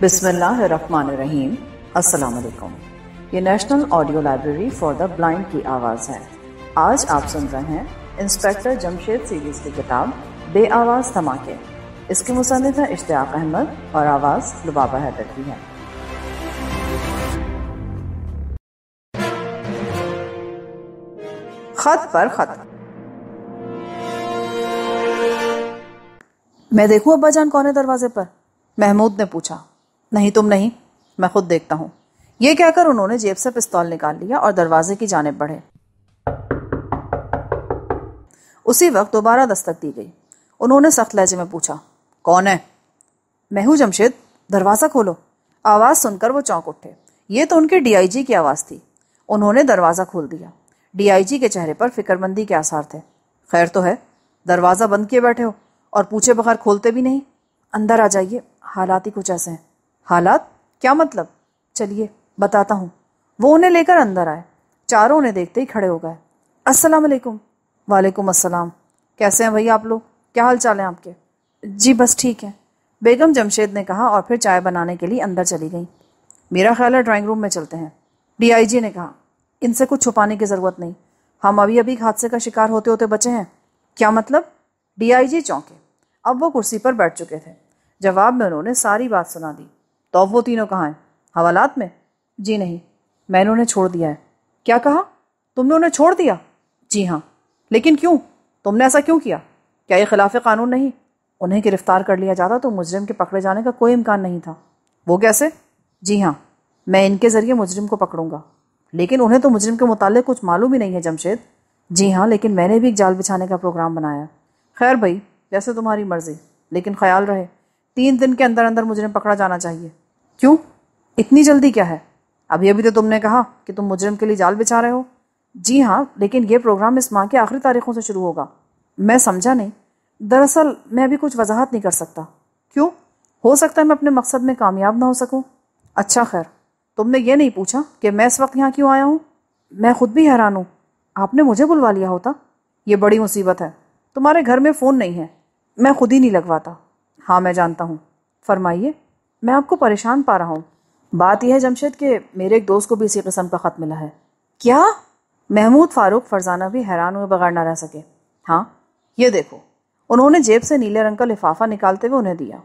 बिस्मिल्लाम असलकुम ये national audio library for the blind की आवाज़ है आज आप सुन रहे हैं इंस्पेक्टर जमशेद सीरीज़ की किताब बे आवाज़ धमाके इसके मुसनफ़ है इश्तियाक अहमद और आवाज़ लुबाबा हैदर की है खत पर खत मैं देखूं अब्बाजान कौन है दरवाजे पर महमूद ने पूछा नहीं तुम नहीं मैं खुद देखता हूं ये कहकर उन्होंने जेब से पिस्तौल निकाल लिया और दरवाजे की जानब बढ़े उसी वक्त दोबारा दस्तक दी गई उन्होंने सख्त लहजे में पूछा कौन है मैं हूं जमशेद दरवाज़ा खोलो आवाज़ सुनकर वो चौंक उठे ये तो उनके डीआईजी की आवाज़ थी उन्होंने दरवाज़ा खोल दिया डीआईजी के चेहरे पर फिक्रमंदी के आसार थे खैर तो है दरवाज़ा बंद किए बैठे हो और पूछे बगैर खोलते भी नहीं अंदर आ जाइए हालात ही कुछ ऐसे हैं हालात क्या मतलब चलिए बताता हूँ वो उन्हें लेकर अंदर आए चारों उन्हें देखते ही खड़े हो गए अस्सलाम वालेकुम असलम कैसे हैं भैया आप लोग क्या हाल चाल हैं आपके जी बस ठीक है बेगम जमशेद ने कहा और फिर चाय बनाने के लिए अंदर चली गई मेरा ख्याल है ड्राइंग रूम में चलते हैं डीआईजी ने कहा इनसे कुछ छुपाने की ज़रूरत नहीं हम अभी अभी हादसे का शिकार होते होते बचे हैं क्या मतलब डीआईजी चौंके अब वो कुर्सी पर बैठ चुके थे जवाब में उन्होंने सारी बात सुना दी तो अब वो तीनों कहाँ हैं हवालात में जी नहीं मैंने उन्हें छोड़ दिया है क्या कहा तुमने उन्हें छोड़ दिया जी हाँ लेकिन क्यों तुमने ऐसा क्यों किया क्या ये खिलाफ कानून नहीं उन्हें गिरफ्तार कर लिया जाता तो मुजरिम के पकड़े जाने का कोई इम्कान नहीं था वो कैसे जी हाँ मैं इनके ज़रिए मुजरिम को पकड़ूंगा लेकिन उन्हें तो मुजरिम के मुतालिक कुछ मालूम ही नहीं है जमशेद जी हाँ लेकिन मैंने भी एक जाल बिछाने का प्रोग्राम बनाया खैर भाई जैसे तुम्हारी मर्ज़ी लेकिन ख्याल रहे तीन दिन के अंदर अंदर मुजरिम पकड़ा जाना चाहिए क्यों इतनी जल्दी क्या है अभी अभी तो तुमने कहा कि तुम मुजरम के लिए जाल बिछा रहे हो जी हाँ लेकिन यह प्रोग्राम इस माह के आखिरी तारीखों से शुरू होगा मैं समझा नहीं दरअसल मैं अभी कुछ वजाहत नहीं कर सकता क्यों हो सकता है मैं अपने मकसद में कामयाब ना हो सकूं अच्छा खैर तुमने ये नहीं पूछा कि मैं इस वक्त यहाँ क्यों आया हूँ मैं खुद भी हैरान हूँ आपने मुझे बुलवा लिया होता ये बड़ी मुसीबत है तुम्हारे घर में फ़ोन नहीं है मैं खुद ही नहीं लगवाता हाँ मैं जानता हूँ फरमाइए मैं आपको परेशान पा रहा हूँ बात यह है जमशेद कि मेरे एक दोस्त को भी इसी कस्म का ख़त मिला है क्या महमूद फारूक फरजाना भी हैरान हुए बगैर ना रह सके हाँ ये देखो उन्होंने जेब से नीले रंग का लिफाफा निकालते हुए उन्हें दिया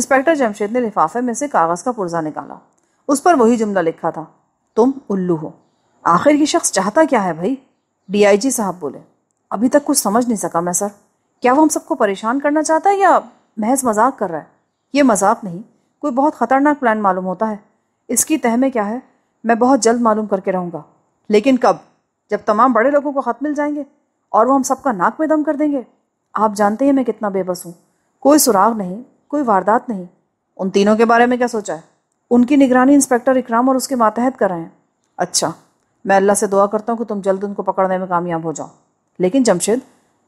इंस्पेक्टर जमशेद ने लिफाफे में से कागज़ का पुर्जा निकाला उस पर वही जुमला लिखा था तुम उल्लू हो आखिर ये शख्स चाहता क्या है भाई डीआईजी साहब बोले अभी तक कुछ समझ नहीं सका मैं सर क्या वो हम सबको परेशान करना चाहता है या महज मजाक कर रहा है ये मजाक नहीं कोई बहुत ख़तरनाक प्लान मालूम होता है इसकी तह में क्या है मैं बहुत जल्द मालूम करके रहूँगा लेकिन कब जब तमाम बड़े लोगों को ख़त मिल जाएंगे और वो हम सबका नाक में दम कर देंगे आप जानते हैं मैं कितना बेबस हूँ कोई सुराग नहीं कोई वारदात नहीं उन तीनों के बारे में क्या सोचा है उनकी निगरानी इंस्पेक्टर इकराम और उसके मातहत कर रहे हैं अच्छा मैं अल्लाह से दुआ करता हूँ कि तुम जल्द उनको पकड़ने में कामयाब हो जाओ लेकिन जमशेद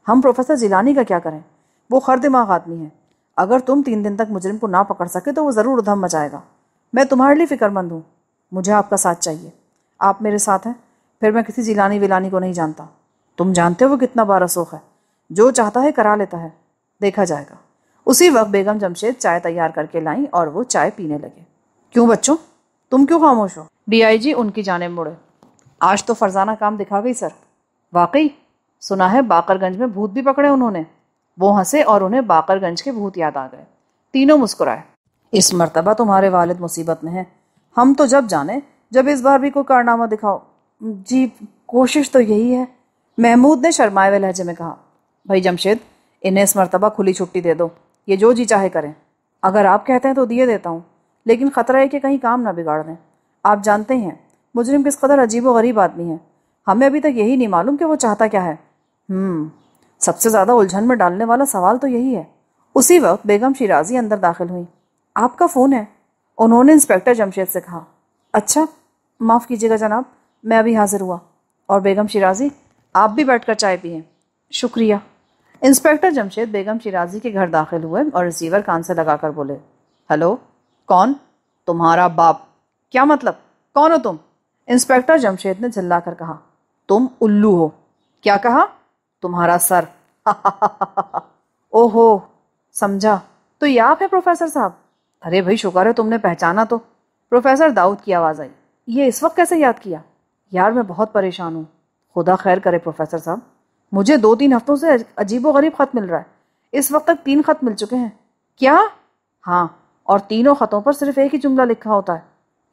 हम प्रोफेसर जिलानी का क्या करें वो खर दिमाग आदमी है अगर तुम तीन दिन तक मुजरिम को ना पकड़ सके तो वो ज़रूर उधम मचाएगा मैं तुम्हारे लिए फ़िक्रमंद हूँ मुझे आपका साथ चाहिए आप मेरे साथ हैं फिर मैं किसी जिलानी विलानी को नहीं जानता तुम जानते हो वो कितना बारसोख है जो चाहता है करा लेता है देखा जाएगा उसी वक्त बेगम जमशेद चाय तैयार करके लाई और वो चाय पीने लगे क्यों बच्चों तुम क्यों खामोश हो डीआईजी उनकी जाने मुड़े आज तो फरजाना काम दिखा गई सर वाकई सुना है बाकरगंज में भूत भी पकड़े उन्होंने वो हंसे और उन्हें बाकरगंज के भूत याद आ गए तीनों मुस्कुराए इस मरतबा तुम्हारे वालिद मुसीबत में हैं हम तो जब जाने जब इस बार भी कोई कारनामा दिखाओ जी कोशिश तो यही है महमूद ने शर्माए हुए लहजे में कहा भाई जमशेद इन्हें इस मरतबा खुली छुट्टी दे दो ये जो जी चाहे करें अगर आप कहते हैं तो दिए देता हूँ लेकिन ख़तरा है कि कहीं काम ना बिगाड़ दें आप जानते हैं मुजरिम किस कदर अजीब व गरीब आदमी है हमें अभी तक यही नहीं मालूम कि वो चाहता क्या है हम्म, सबसे ज्यादा उलझन में डालने वाला सवाल तो यही है उसी वक्त बेगम शिराजी अंदर दाखिल हुई आपका फ़ोन है उन्होंने इंस्पेक्टर जमशेद से कहा अच्छा माफ़ कीजिएगा जनाब मैं अभी हाजिर हुआ और बेगम शिराजी आप भी बैठकर चाय पिए शुक्रिया इंस्पेक्टर जमशेद बेगम शिराजी के घर दाखिल हुए और रिसीवर कान से लगाकर बोले हेलो कौन तुम्हारा बाप क्या मतलब कौन हो तुम इंस्पेक्टर जमशेद ने झल्ला कर कहा तुम उल्लू हो क्या कहा तुम्हारा सर ओहो समझा तो ये आप है प्रोफेसर साहब अरे भाई शुक्र है तुमने पहचाना तो प्रोफेसर दाऊद की आवाज़ आई ये इस वक्त कैसे याद किया यार मैं बहुत परेशान हूँ खुदा खैर करे प्रोफेसर साहब मुझे दो तीन हफ्तों से अजीब व गरीब ख़त मिल रहा है इस वक्त तक तीन ख़त मिल चुके हैं क्या हाँ और तीनों ख़तों पर सिर्फ एक ही जुमला लिखा होता है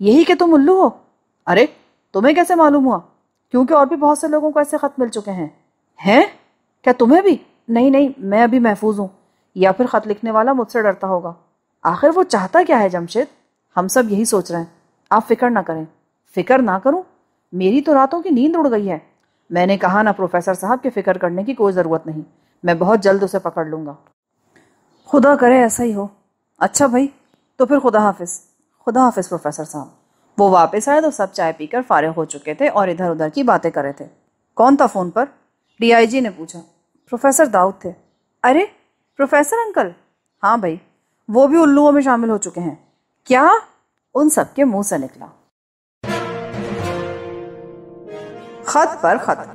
यही कि तुम उल्लू हो अरे तुम्हें कैसे मालूम हुआ क्योंकि और भी बहुत से लोगों को ऐसे ख़त मिल चुके हैं हैं क्या तुम्हें भी नहीं नहीं मैं अभी महफूज हूँ या फिर ख़त लिखने वाला मुझसे डरता होगा आखिर वो चाहता क्या है जमशेद हम सब यही सोच रहे हैं आप फिक्र ना करें फिक्र ना करूं मेरी तो रातों की नींद उड़ गई है मैंने कहा ना प्रोफेसर साहब के फिक्र करने की कोई ज़रूरत नहीं मैं बहुत जल्द उसे पकड़ लूँगा खुदा करे ऐसा ही हो अच्छा भाई तो फिर खुदा हाफिज खुदा हाफिज प्रोफेसर साहब वो वापस आए तो सब चाय पीकर फारिग हो चुके थे और इधर उधर की बातें कर रहे थे कौन था फ़ोन पर डीआईजी ने पूछा प्रोफेसर दाऊद थे अरे प्रोफेसर अंकल हाँ भाई वो भी उल्लुओं में शामिल हो चुके हैं क्या उन सबके मुंह से निकला खत पर खत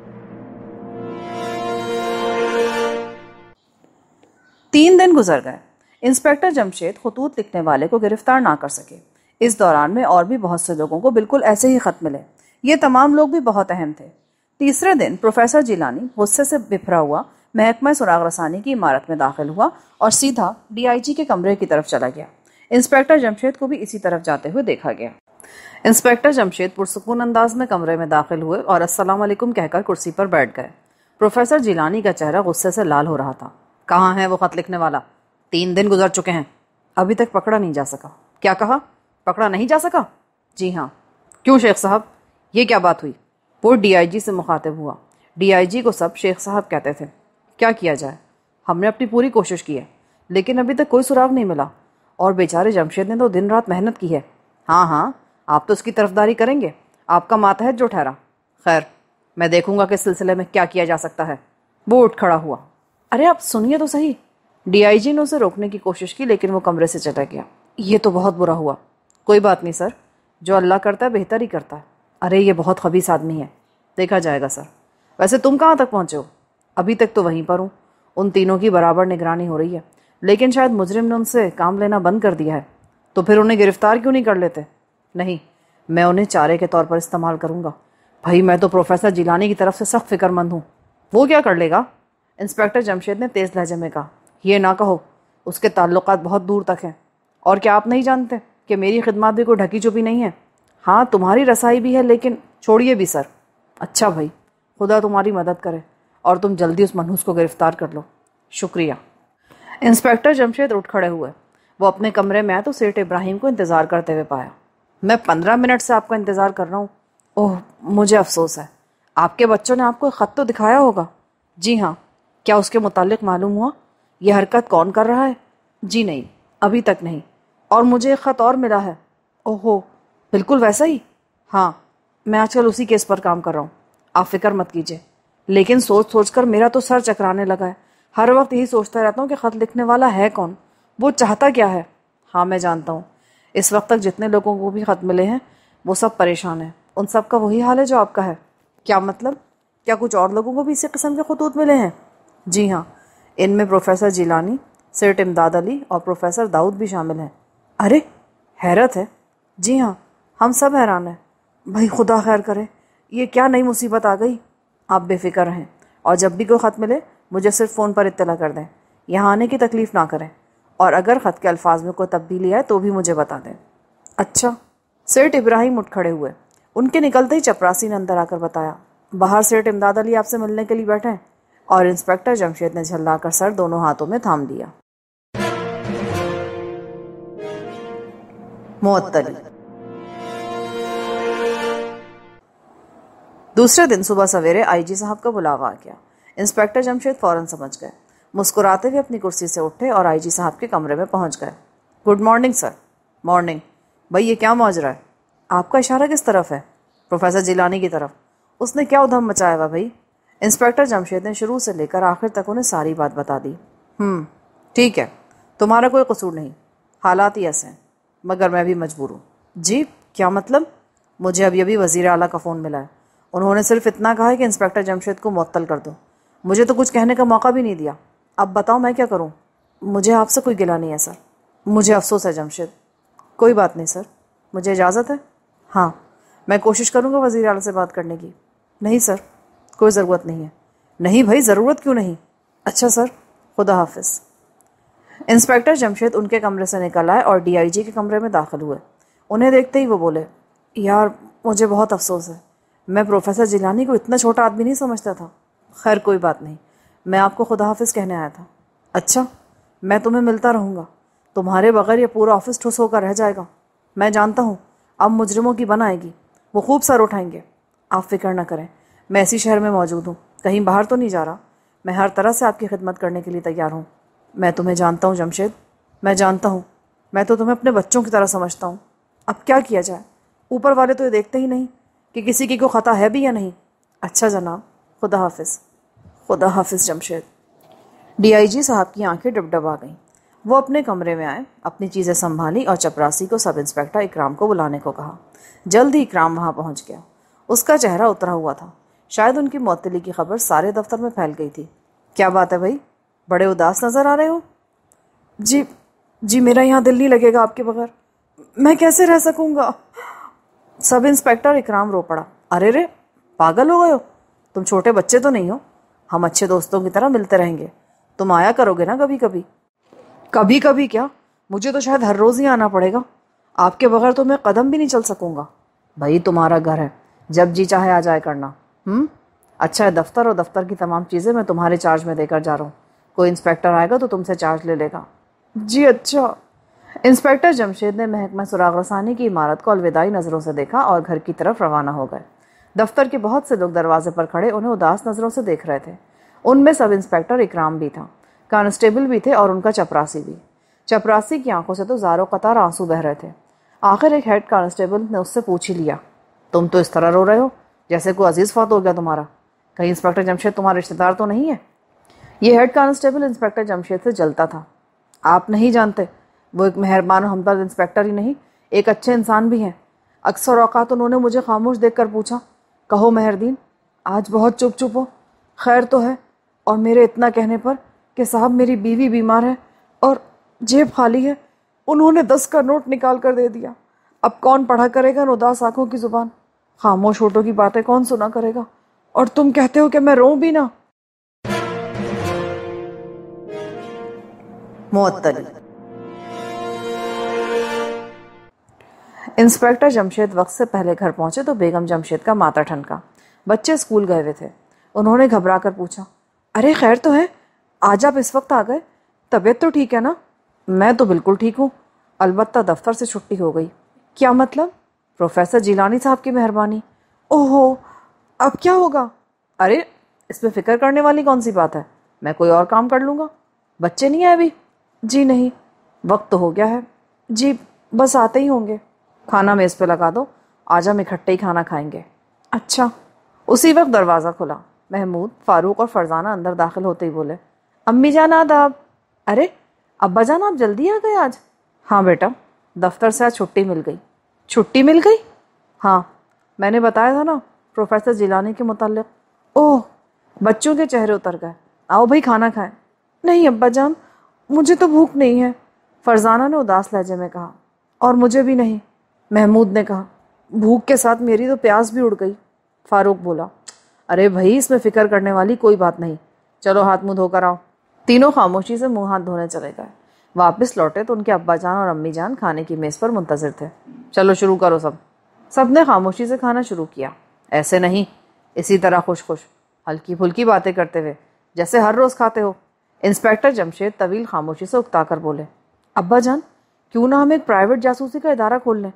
तीन दिन गुजर गए इंस्पेक्टर जमशेद खतूत लिखने वाले को गिरफ्तार ना कर सके इस दौरान में और भी बहुत से लोगों को बिल्कुल ऐसे ही खत मिले ये तमाम लोग भी बहुत अहम थे तीसरे दिन प्रोफेसर जिलानी गुस्से से बिफरा हुआ महकमा सुराग रसानी की इमारत में दाखिल हुआ और सीधा डीआईजी के कमरे की तरफ चला गया इंस्पेक्टर जमशेद को भी इसी तरफ जाते हुए देखा गया इंस्पेक्टर जमशेद पुरसकून अंदाज में कमरे में दाखिल हुए और असलकुम कहकर कुर्सी पर बैठ गए प्रोफेसर जिलानी का चेहरा गुस्से से लाल हो रहा था कहाँ है वो खत लिखने वाला तीन दिन गुजर चुके हैं अभी तक पकड़ा नहीं जा सका क्या कहा पकड़ा नहीं जा सका जी हाँ क्यों शेख साहब ये क्या बात हुई वो डीआईजी से मुखातिब हुआ डीआईजी को सब शेख साहब कहते थे क्या किया जाए हमने अपनी पूरी कोशिश की है लेकिन अभी तक कोई सुराग नहीं मिला और बेचारे जमशेद ने तो दिन रात मेहनत की है हाँ हाँ आप तो उसकी तरफदारी करेंगे आपका मातहत जो ठहरा खैर मैं देखूंगा कि सिलसिले में क्या किया जा सकता है वो उठ खड़ा हुआ अरे आप सुनिए तो सही डीआईजी ने उसे रोकने की कोशिश की लेकिन वो कमरे से चला गया ये तो बहुत बुरा हुआ कोई बात नहीं सर जो अल्लाह करता है बेहतर ही करता है अरे ये बहुत खबीस आदमी है देखा जाएगा सर वैसे तुम कहाँ तक पहुँचे हो अभी तक तो वहीं पर हूँ उन तीनों की बराबर निगरानी हो रही है लेकिन शायद मुजरिम ने उनसे काम लेना बंद कर दिया है तो फिर उन्हें गिरफ्तार क्यों नहीं कर लेते नहीं मैं उन्हें चारे के तौर पर इस्तेमाल करूँगा भाई मैं तो प्रोफेसर जिलानी की तरफ से सख्त फिक्रमंद हूँ वो क्या कर लेगा इंस्पेक्टर जमशेद ने तेज़ लहजे में कहा यह ना कहो उसके ताल्लुक बहुत दूर तक हैं और क्या आप नहीं जानते कि मेरी खिदमत भी कोई ढकी छुपी नहीं है हाँ तुम्हारी रसाई भी है लेकिन छोड़िए भी सर अच्छा भाई खुदा तुम्हारी मदद करे और तुम जल्दी उस मनहूस को गिरफ्तार कर लो शुक्रिया इंस्पेक्टर जमशेद उठ खड़े हुए वो अपने कमरे में आया तो सेठ इब्राहिम को इंतज़ार करते हुए पाया मैं पंद्रह मिनट से आपका इंतज़ार कर रहा हूँ ओह मुझे अफसोस है आपके बच्चों ने आपको ख़त तो दिखाया होगा जी हाँ क्या उसके मुतालिक मालूम हुआ यह हरकत कौन कर रहा है जी नहीं अभी तक नहीं और मुझे ख़त और मिला है ओहो बिल्कुल वैसा ही हाँ मैं आजकल उसी केस पर काम कर रहा हूँ आप फिक्र मत कीजिए लेकिन सोच सोच कर मेरा तो सर चकराने लगा है हर वक्त यही सोचता रहता हूँ कि ख़त लिखने वाला है कौन वो चाहता क्या है हाँ मैं जानता हूँ इस वक्त तक जितने लोगों को भी ख़त मिले हैं वो सब परेशान हैं उन सब का वही हाल है जो आपका है क्या मतलब क्या कुछ और लोगों को भी इसी किस्म के खतूत मिले हैं जी हाँ इनमें प्रोफेसर जीलानी सेठ इमदाद अली और प्रोफेसर दाऊद भी शामिल हैं अरे हैरत है जी हाँ हम सब हैरान हैं भाई खुदा खैर करे ये क्या नई मुसीबत आ गई आप बेफिक्र रहें और जब भी कोई ख़त मिले मुझे सिर्फ फ़ोन पर इतला कर दें यहाँ आने की तकलीफ़ ना करें और अगर ख़त के अल्फाज में कोई तब्दीली आए तो भी मुझे बता दें अच्छा सेठ इब्राहिम उठ खड़े हुए उनके निकलते ही चपरासी ने अंदर आकर बताया बाहर सेठ इमदाद अली आपसे मिलने के लिए बैठे हैं और इंस्पेक्टर जमशेद ने झल्लाकर सर दोनों हाथों में थाम लिया मुअत्तली दूसरे दिन सुबह सवेरे आईजी साहब का बुलावा आ गया इंस्पेक्टर जमशेद फौरन समझ गए मुस्कुराते हुए अपनी कुर्सी से उठे और आईजी साहब के कमरे में पहुंच गए गुड मॉर्निंग सर मॉर्निंग भाई ये क्या माजरा है आपका इशारा किस तरफ है प्रोफेसर जिलानी की तरफ उसने क्या उधम मचाया हुआ भाई इंस्पेक्टर जमशेद ने शुरू से लेकर आखिर तक उन्हें सारी बात बता दी हम्म, ठीक है तुम्हारा कोई कसूर नहीं हालात ही ऐसे हैं मगर मैं भी मजबूर हूँ जी क्या मतलब मुझे अभी अभी वज़ी अला का फ़ोन मिला है उन्होंने सिर्फ इतना कहा है कि इंस्पेक्टर जमशेद को मअतल कर दो मुझे तो कुछ कहने का मौका भी नहीं दिया अब बताओ मैं क्या करूँ मुझे आपसे कोई गिला नहीं है सर मुझे अफसोस है जमशेद कोई बात नहीं सर मुझे इजाज़त है हाँ मैं कोशिश करूँगा वज़ी अल से बात करने की नहीं सर कोई ज़रूरत नहीं है नहीं भाई ज़रूरत क्यों नहीं अच्छा सर खुदा हाफिज़ इंस्पेक्टर जमशेद उनके कमरे से निकल आए और डीआईजी के कमरे में दाखिल हुए उन्हें देखते ही वो बोले यार मुझे बहुत अफसोस है मैं प्रोफेसर जिलानी को इतना छोटा आदमी नहीं समझता था खैर कोई बात नहीं मैं आपको खुदा हाफिज कहने आया था अच्छा मैं तुम्हें मिलता रहूँगा तुम्हारे बगैर यह पूरा ऑफिस ठुस होकर रह जाएगा मैं जानता हूँ अब मुजरिमों की बन आएगी वो खूब सर उठाएंगे आप फिक्र न करें मैं इसी शहर में मौजूद हूँ कहीं बाहर तो नहीं जा रहा मैं हर तरह से आपकी खिदमत करने के लिए तैयार हूँ मैं तुम्हें जानता हूँ जमशेद मैं जानता हूँ मैं तो तुम्हें अपने बच्चों की तरह समझता हूँ अब क्या किया जाए ऊपर वाले तो ये देखते ही नहीं कि किसी की को ख़ता है भी या नहीं अच्छा जनाब खुदा हाफिज खुदा हाफिज जमशेद डीआईजी साहब की आंखें आ गईं वो अपने कमरे में आए अपनी चीज़ें संभाली और चपरासी को सब इंस्पेक्टर इकराम को बुलाने को कहा जल्द ही इकराम वहाँ पहुँच गया उसका चेहरा उतरा हुआ था शायद उनकी मअतली की खबर सारे दफ्तर में फैल गई थी क्या बात है भाई बड़े उदास नज़र आ रहे हो जी जी मेरा यहाँ दिल नहीं लगेगा आपके बगैर मैं कैसे रह सकूँगा सब इंस्पेक्टर इकराम रो पड़ा अरे रे पागल हो गए हो तुम छोटे बच्चे तो नहीं हो हम अच्छे दोस्तों की तरह मिलते रहेंगे तुम आया करोगे ना कभी कभी कभी कभी क्या मुझे तो शायद हर रोज़ ही आना पड़ेगा आपके बगैर तो मैं कदम भी नहीं चल सकूँगा भाई तुम्हारा घर है जब जी चाहे आ जाए करना हम्म अच्छा है दफ्तर और दफ्तर की तमाम चीज़ें मैं तुम्हारे चार्ज में देकर जा रहा हूँ कोई इंस्पेक्टर आएगा तो तुमसे चार्ज ले लेगा जी अच्छा इंस्पेक्टर जमशेद ने महकमा सुराग रसानी की इमारत को अलविदाई नज़रों से देखा और घर की तरफ रवाना हो गए दफ्तर के बहुत से लोग दरवाजे पर खड़े उन्हें उदास नज़रों से देख रहे थे उनमें सब इंस्पेक्टर इकराम भी था कांस्टेबल भी थे और उनका चपरासी भी चपरासी की आंखों से तो जारो कतार आंसू बह रहे थे आखिर एक हेड कांस्टेबल ने उससे पूछ ही लिया तुम तो इस तरह रो रहे हो जैसे कोई अजीज़ फौत हो गया तुम्हारा कहीं इंस्पेक्टर जमशेद तुम्हारा रिश्तेदार तो नहीं है ये हेड कांस्टेबल इंस्पेक्टर जमशेद से जलता था आप नहीं जानते वो एक मेहरबान हमदर्द इंस्पेक्टर ही नहीं एक अच्छे इंसान भी हैं अक्सर औकात उन्होंने मुझे खामोश देख कर पूछा कहो मेहरदीन आज बहुत चुप चुप हो खैर तो है और मेरे इतना कहने पर कि साहब मेरी बीवी बीमार है और जेब खाली है उन्होंने दस का नोट निकाल कर दे दिया अब कौन पढ़ा करेगा उदास आँखों की ज़ुबान खामोश होटों की बातें कौन सुना करेगा और तुम कहते हो कि मैं रो भी ना मुअत्तली इंस्पेक्टर जमशेद वक्त से पहले घर पहुंचे तो बेगम जमशेद का माता ठनका बच्चे स्कूल गए हुए थे उन्होंने घबरा कर पूछा अरे खैर तो है आज आप इस वक्त आ गए तबीयत तो ठीक है ना मैं तो बिल्कुल ठीक हूँ अलबत्त दफ्तर से छुट्टी हो गई क्या मतलब प्रोफेसर जीलानी साहब की मेहरबानी ओहो अब क्या होगा अरे इसमें फ़िक्र करने वाली कौन सी बात है मैं कोई और काम कर लूँगा बच्चे नहीं आए अभी जी नहीं वक्त तो हो गया है जी बस आते ही होंगे खाना मेज़ पे लगा दो आज हम इकट्ठे ही खाना खाएंगे अच्छा उसी वक्त दरवाज़ा खुला महमूद फ़ारूक और फरजाना अंदर दाखिल होते ही बोले अम्मी जान आदाब अरे अब्बा जान आप जल्दी आ गए आज हाँ बेटा दफ्तर से आज छुट्टी मिल गई छुट्टी मिल गई हाँ मैंने बताया था ना प्रोफेसर जिलानी के मुतालिक ओह बच्चों के चेहरे उतर गए आओ भाई खाना खाएं नहीं अब्बा जान मुझे तो भूख नहीं है फरजाना ने उदास लहजे में कहा और मुझे भी नहीं महमूद ने कहा भूख के साथ मेरी तो प्यास भी उड़ गई फारूक बोला अरे भाई इसमें फ़िक्र करने वाली कोई बात नहीं चलो हाथ मुँह धोकर आओ तीनों खामोशी से मुँह हाथ धोने चले गए वापस लौटे तो उनके अब्बा जान और अम्मी जान खाने की मेज़ पर मुंतज़र थे चलो शुरू करो सब सब ने खामोशी से खाना शुरू किया ऐसे नहीं इसी तरह खुश खुश हल्की फुल्की बातें करते हुए जैसे हर रोज़ खाते हो इंस्पेक्टर जमशेद तवील खामोशी से उकता कर बोले अब्बा जान क्यों ना हम एक प्राइवेट जासूसी का इदारा खोल लें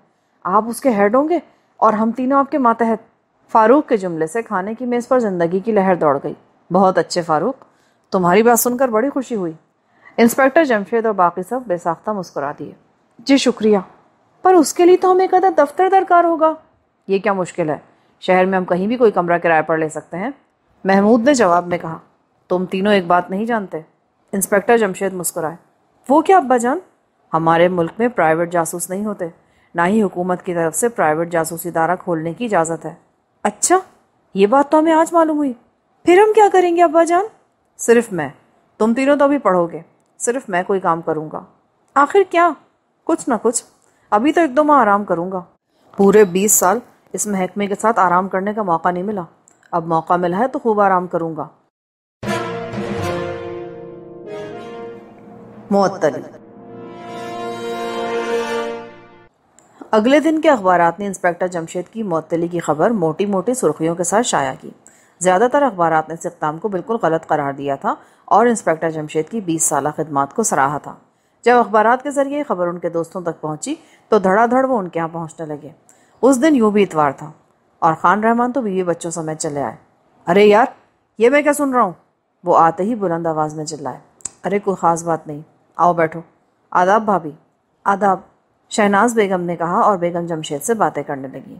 आप उसके हेड होंगे और हम तीनों आपके मातहत फारूक के जुमले से खाने की मेज़ पर जिंदगी की लहर दौड़ गई बहुत अच्छे फारूक तुम्हारी बात सुनकर बड़ी खुशी हुई इंस्पेक्टर जमशेद और बाकी सब बेसाख्ता मुस्कुरा दिए जी शुक्रिया पर उसके लिए तो हमें एक दफ्तर दरकार होगा ये क्या मुश्किल है शहर में हम कहीं भी कोई कमरा किराए पर ले सकते हैं महमूद ने जवाब में कहा तुम तीनों एक बात नहीं जानते इंस्पेक्टर जमशेद मुस्कुराए वो क्या अब्बा जान हमारे मुल्क में प्राइवेट जासूस नहीं होते ना ही हुकूमत की तरफ से प्राइवेट जासूसी दारा खोलने की इजाज़त है अच्छा ये बात तो हमें आज मालूम हुई फिर हम क्या करेंगे अब्बा जान सिर्फ मैं तुम तीनों तो अभी पढ़ोगे सिर्फ मैं कोई काम करूंगा आखिर क्या कुछ ना कुछ अभी तो एक दो माह आराम करूँगा पूरे बीस साल इस महकमे के साथ आराम करने का मौका नहीं मिला अब मौका मिला है तो खूब आराम करूँगा मुअत्तली अगले दिन के अखबार ने इंस्पेक्टर जमशेद की मौतली की खबर मोटी मोटी सुर्खियों के साथ शाया की ज़्यादातर अखबार ने इस इकदाम को बिल्कुल गलत करार दिया था और इंस्पेक्टर जमशेद की बीस साल खदमात को सराहा था जब अखबार के ज़रिए खबर उनके दोस्तों तक पहुँची तो धड़ाधड़ वो उनके यहाँ पहुँचने लगे उस दिन यूँ भी इतवार था और ख़ान रहमान तो बीवी बच्चों समेत चले आए अरे यार ये मैं क्या सुन रहा हूँ वो आते ही बुलंद आवाज़ में चिल्लाए अरे कोई ख़ास बात नहीं आओ बैठो आदाब भाभी आदाब शहनाज बेगम ने कहा और बेगम जमशेद से बातें करने लगी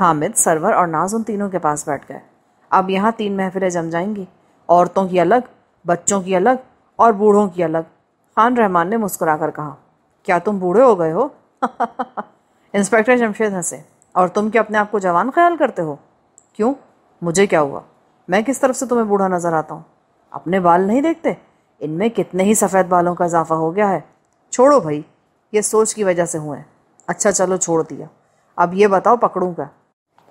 हामिद सरवर और नाज उन तीनों के पास बैठ गए अब यहाँ तीन महफिलें जम जाएंगी औरतों की अलग बच्चों की अलग और बूढ़ों की अलग खान रहमान ने मुस्कुरा कर कहा क्या तुम बूढ़े हो गए हो इंस्पेक्टर जमशेद हंसे और तुम क्या अपने आप को जवान ख्याल करते हो क्यों मुझे क्या हुआ मैं किस तरफ से तुम्हें बूढ़ा नज़र आता हूँ अपने बाल नहीं देखते इनमें कितने ही सफ़ेद बालों का इजाफा हो गया है छोड़ो भाई ये सोच की वजह से हुए अच्छा चलो छोड़ दिया अब ये बताओ पकड़ूँ क्या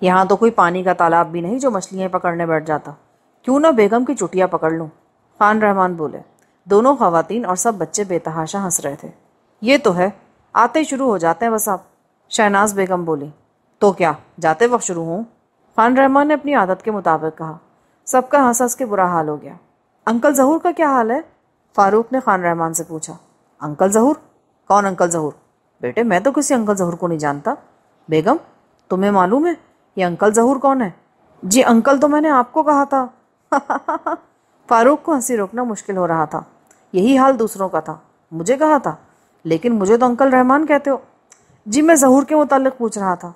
यहाँ तो कोई पानी का तालाब भी नहीं जो मछलियाँ पकड़ने बैठ जाता क्यों ना बेगम की चुटिया पकड़ लूँ खान रहमान बोले दोनों खातन और सब बच्चे बेतहाशा हंस रहे थे ये तो है आते ही शुरू हो जाते हैं बस आप शहनाज बेगम बोली तो क्या जाते वक्त शुरू हूँ खान रहमान ने अपनी आदत के मुताबिक कहा सबका हंस हंस के बुरा हाल हो गया अंकल जहूर का क्या हाल है फारूक ने खान रहमान से पूछा अंकल जहूर कौन अंकल जहूर बेटे मैं तो किसी अंकल जहूर को नहीं जानता बेगम तुम्हें मालूम है ये अंकल जहूर कौन है जी अंकल तो मैंने आपको कहा था फारूक को हंसी रोकना मुश्किल हो रहा था यही हाल दूसरों का था मुझे कहा था लेकिन मुझे तो अंकल रहमान कहते हो जी मैं जहूर के मुतालिक पूछ रहा था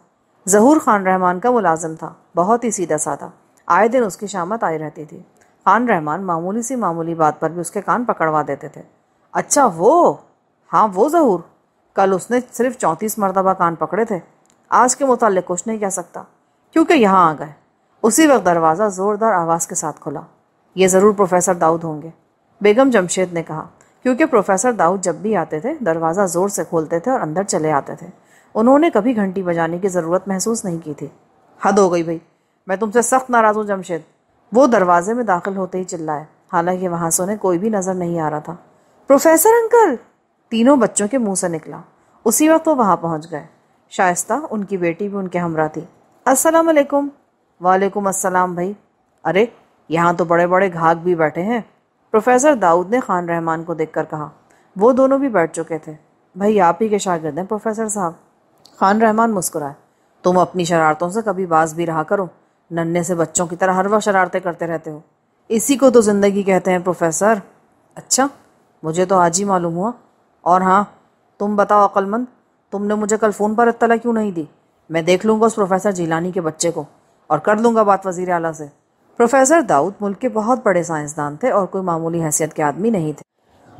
जहूर खान रहमान का मुलाजम था बहुत ही सीधा साधा आए दिन उसकी शामत आई रहती थी खान रहमान मामूली सी मामूली बात पर भी उसके कान पकड़वा देते थे अच्छा वो हाँ वो ज़हूर कल उसने सिर्फ चौंतीस मरतबा कान पकड़े थे आज के मुतल कुछ नहीं कह सकता क्योंकि यहाँ आ गए उसी वक्त दरवाज़ा ज़ोरदार आवाज़ के साथ खुला ये ज़रूर प्रोफेसर दाऊद होंगे बेगम जमशेद ने कहा क्योंकि प्रोफेसर दाऊद जब भी आते थे दरवाज़ा ज़ोर से खोलते थे और अंदर चले आते थे उन्होंने कभी घंटी बजाने की ज़रूरत महसूस नहीं की थी हद हो गई भाई मैं तुमसे सख्त नाराज़ हूँ जमशेद वो दरवाजे में दाखिल होते ही चिल्लाए हालांकि वहाँ से उन्हें कोई भी नज़र नहीं आ रहा था प्रोफेसर अंकल तीनों बच्चों के मुंह से निकला उसी वक्त वो वहाँ पहुँच गए शाइस्ता उनकी बेटी भी उनके हमरा थी असलकुम वालेकुम असलम भाई अरे यहाँ तो बड़े बड़े घाक भी बैठे हैं प्रोफेसर दाऊद ने खान रहमान को देख कहा वो दोनों भी बैठ चुके थे भाई आप ही के शागिर्द हैं प्रोफेसर साहब खान रहमान मुस्कुराए तुम अपनी शरारतों से कभी बाज भी रहा करो नन्हे से बच्चों की तरह हर वक्त शरारतें करते रहते हो इसी को तो ज़िंदगी कहते हैं प्रोफेसर अच्छा मुझे तो आज ही मालूम हुआ और हाँ तुम बताओ अक्लमंद तुमने मुझे कल फ़ोन पर इतला क्यों नहीं दी मैं देख लूँगा उस प्रोफेसर जीलानी के बच्चे को और कर लूँगा बात वजीर अला से प्रोफेसर दाऊद मुल्क के बहुत बड़े साइंसदान थे और कोई मामूली हैसियत के आदमी नहीं थे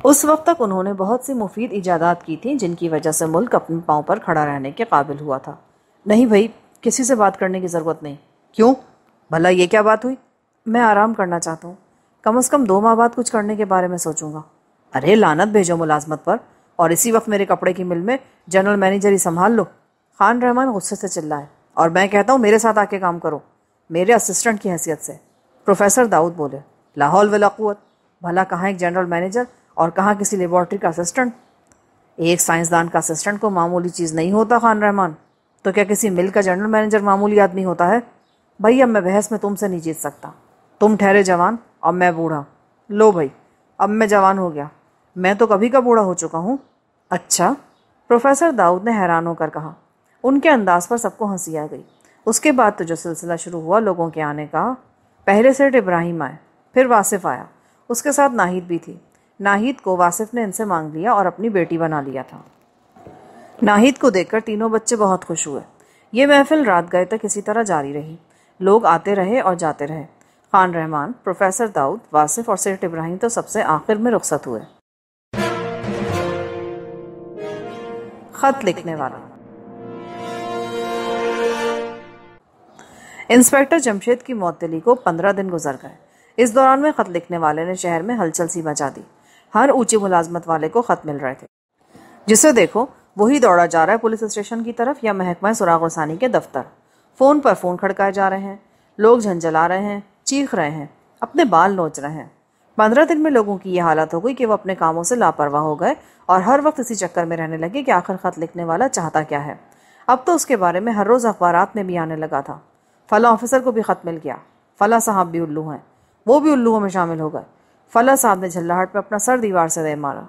उस वक्त तक उन्होंने बहुत सी मुफीद इजादात की थी जिनकी वजह से मुल्क अपने पाँव पर खड़ा रहने के काबिल हुआ था नहीं भाई किसी से बात करने की ज़रूरत नहीं क्यों भला ये क्या बात हुई मैं आराम करना चाहता हूँ कम अज़ कम दो माह बाद कुछ करने के बारे में सोचूंगा अरे लानत भेजो मुलाजमत पर और इसी वक्त मेरे कपड़े की मिल में जनरल मैनेजर ही संभाल लो खान रहमान गुस्से से चिल्लाए और मैं कहता हूँ मेरे साथ आके काम करो मेरे असिस्टेंट की हैसियत से प्रोफेसर दाऊद बोले लाहौल वलाकुत भला कहाँ एक जनरल मैनेजर और कहाँ किसी लेबॉर्टरी का असिस्टेंट एक साइंसदान का असिस्टेंट को मामूली चीज़ नहीं होता खान रहमान तो क्या किसी मिल का जनरल मैनेजर मामूली आदमी होता है भैया अब मैं बहस में तुमसे नहीं जीत सकता तुम ठहरे जवान और मैं बूढ़ा लो भाई अब मैं जवान हो गया मैं तो कभी का बूढ़ा हो चुका हूँ अच्छा प्रोफेसर दाऊद ने हैरान होकर कहा उनके अंदाज पर सबको हंसी आ गई उसके बाद तो जो सिलसिला शुरू हुआ लोगों के आने का पहले सेठ इब्राहिम आए फिर वासिफ आया उसके साथ नाहिद भी थी नाहिद को वासिफ ने इनसे मांग लिया और अपनी बेटी बना लिया था नाहिद को देखकर तीनों बच्चे बहुत खुश हुए ये महफिल रात गए तक इसी तरह जारी रही लोग आते रहे और जाते रहे खान रहमान प्रोफेसर दाऊद वासिफ और सेठ इब्राहिम तो सबसे आखिर में रुखसत हुए खत लिखने वाला इंस्पेक्टर जमशेद की मौतली को पंद्रह दिन गुजर गए इस दौरान में खत लिखने वाले ने शहर में हलचल सी मचा दी हर ऊंची मुलाजमत वाले को खत मिल रहे थे जिसे देखो वही दौड़ा जा रहा है पुलिस स्टेशन की तरफ या महकमा सुराग रसानी के दफ्तर फ़ोन पर फ़ोन खड़काए जा रहे हैं लोग झंझला रहे हैं चीख रहे हैं अपने बाल नोच रहे हैं पंद्रह दिन में लोगों की यह हालत हो गई कि वह अपने कामों से लापरवाह हो गए और हर वक्त इसी चक्कर में रहने लगी कि आखिर ख़त लिखने वाला चाहता क्या है अब तो उसके बारे में हर रोज़ अखबार में भी आने लगा था फ़ला ऑफिसर को भी ख़त मिल गया फ़ला साहब भी उल्लू हैं वो भी उल्लू में शामिल हो गए फ़ला साहब ने झल्लाहट में अपना सर दीवार से दे मारा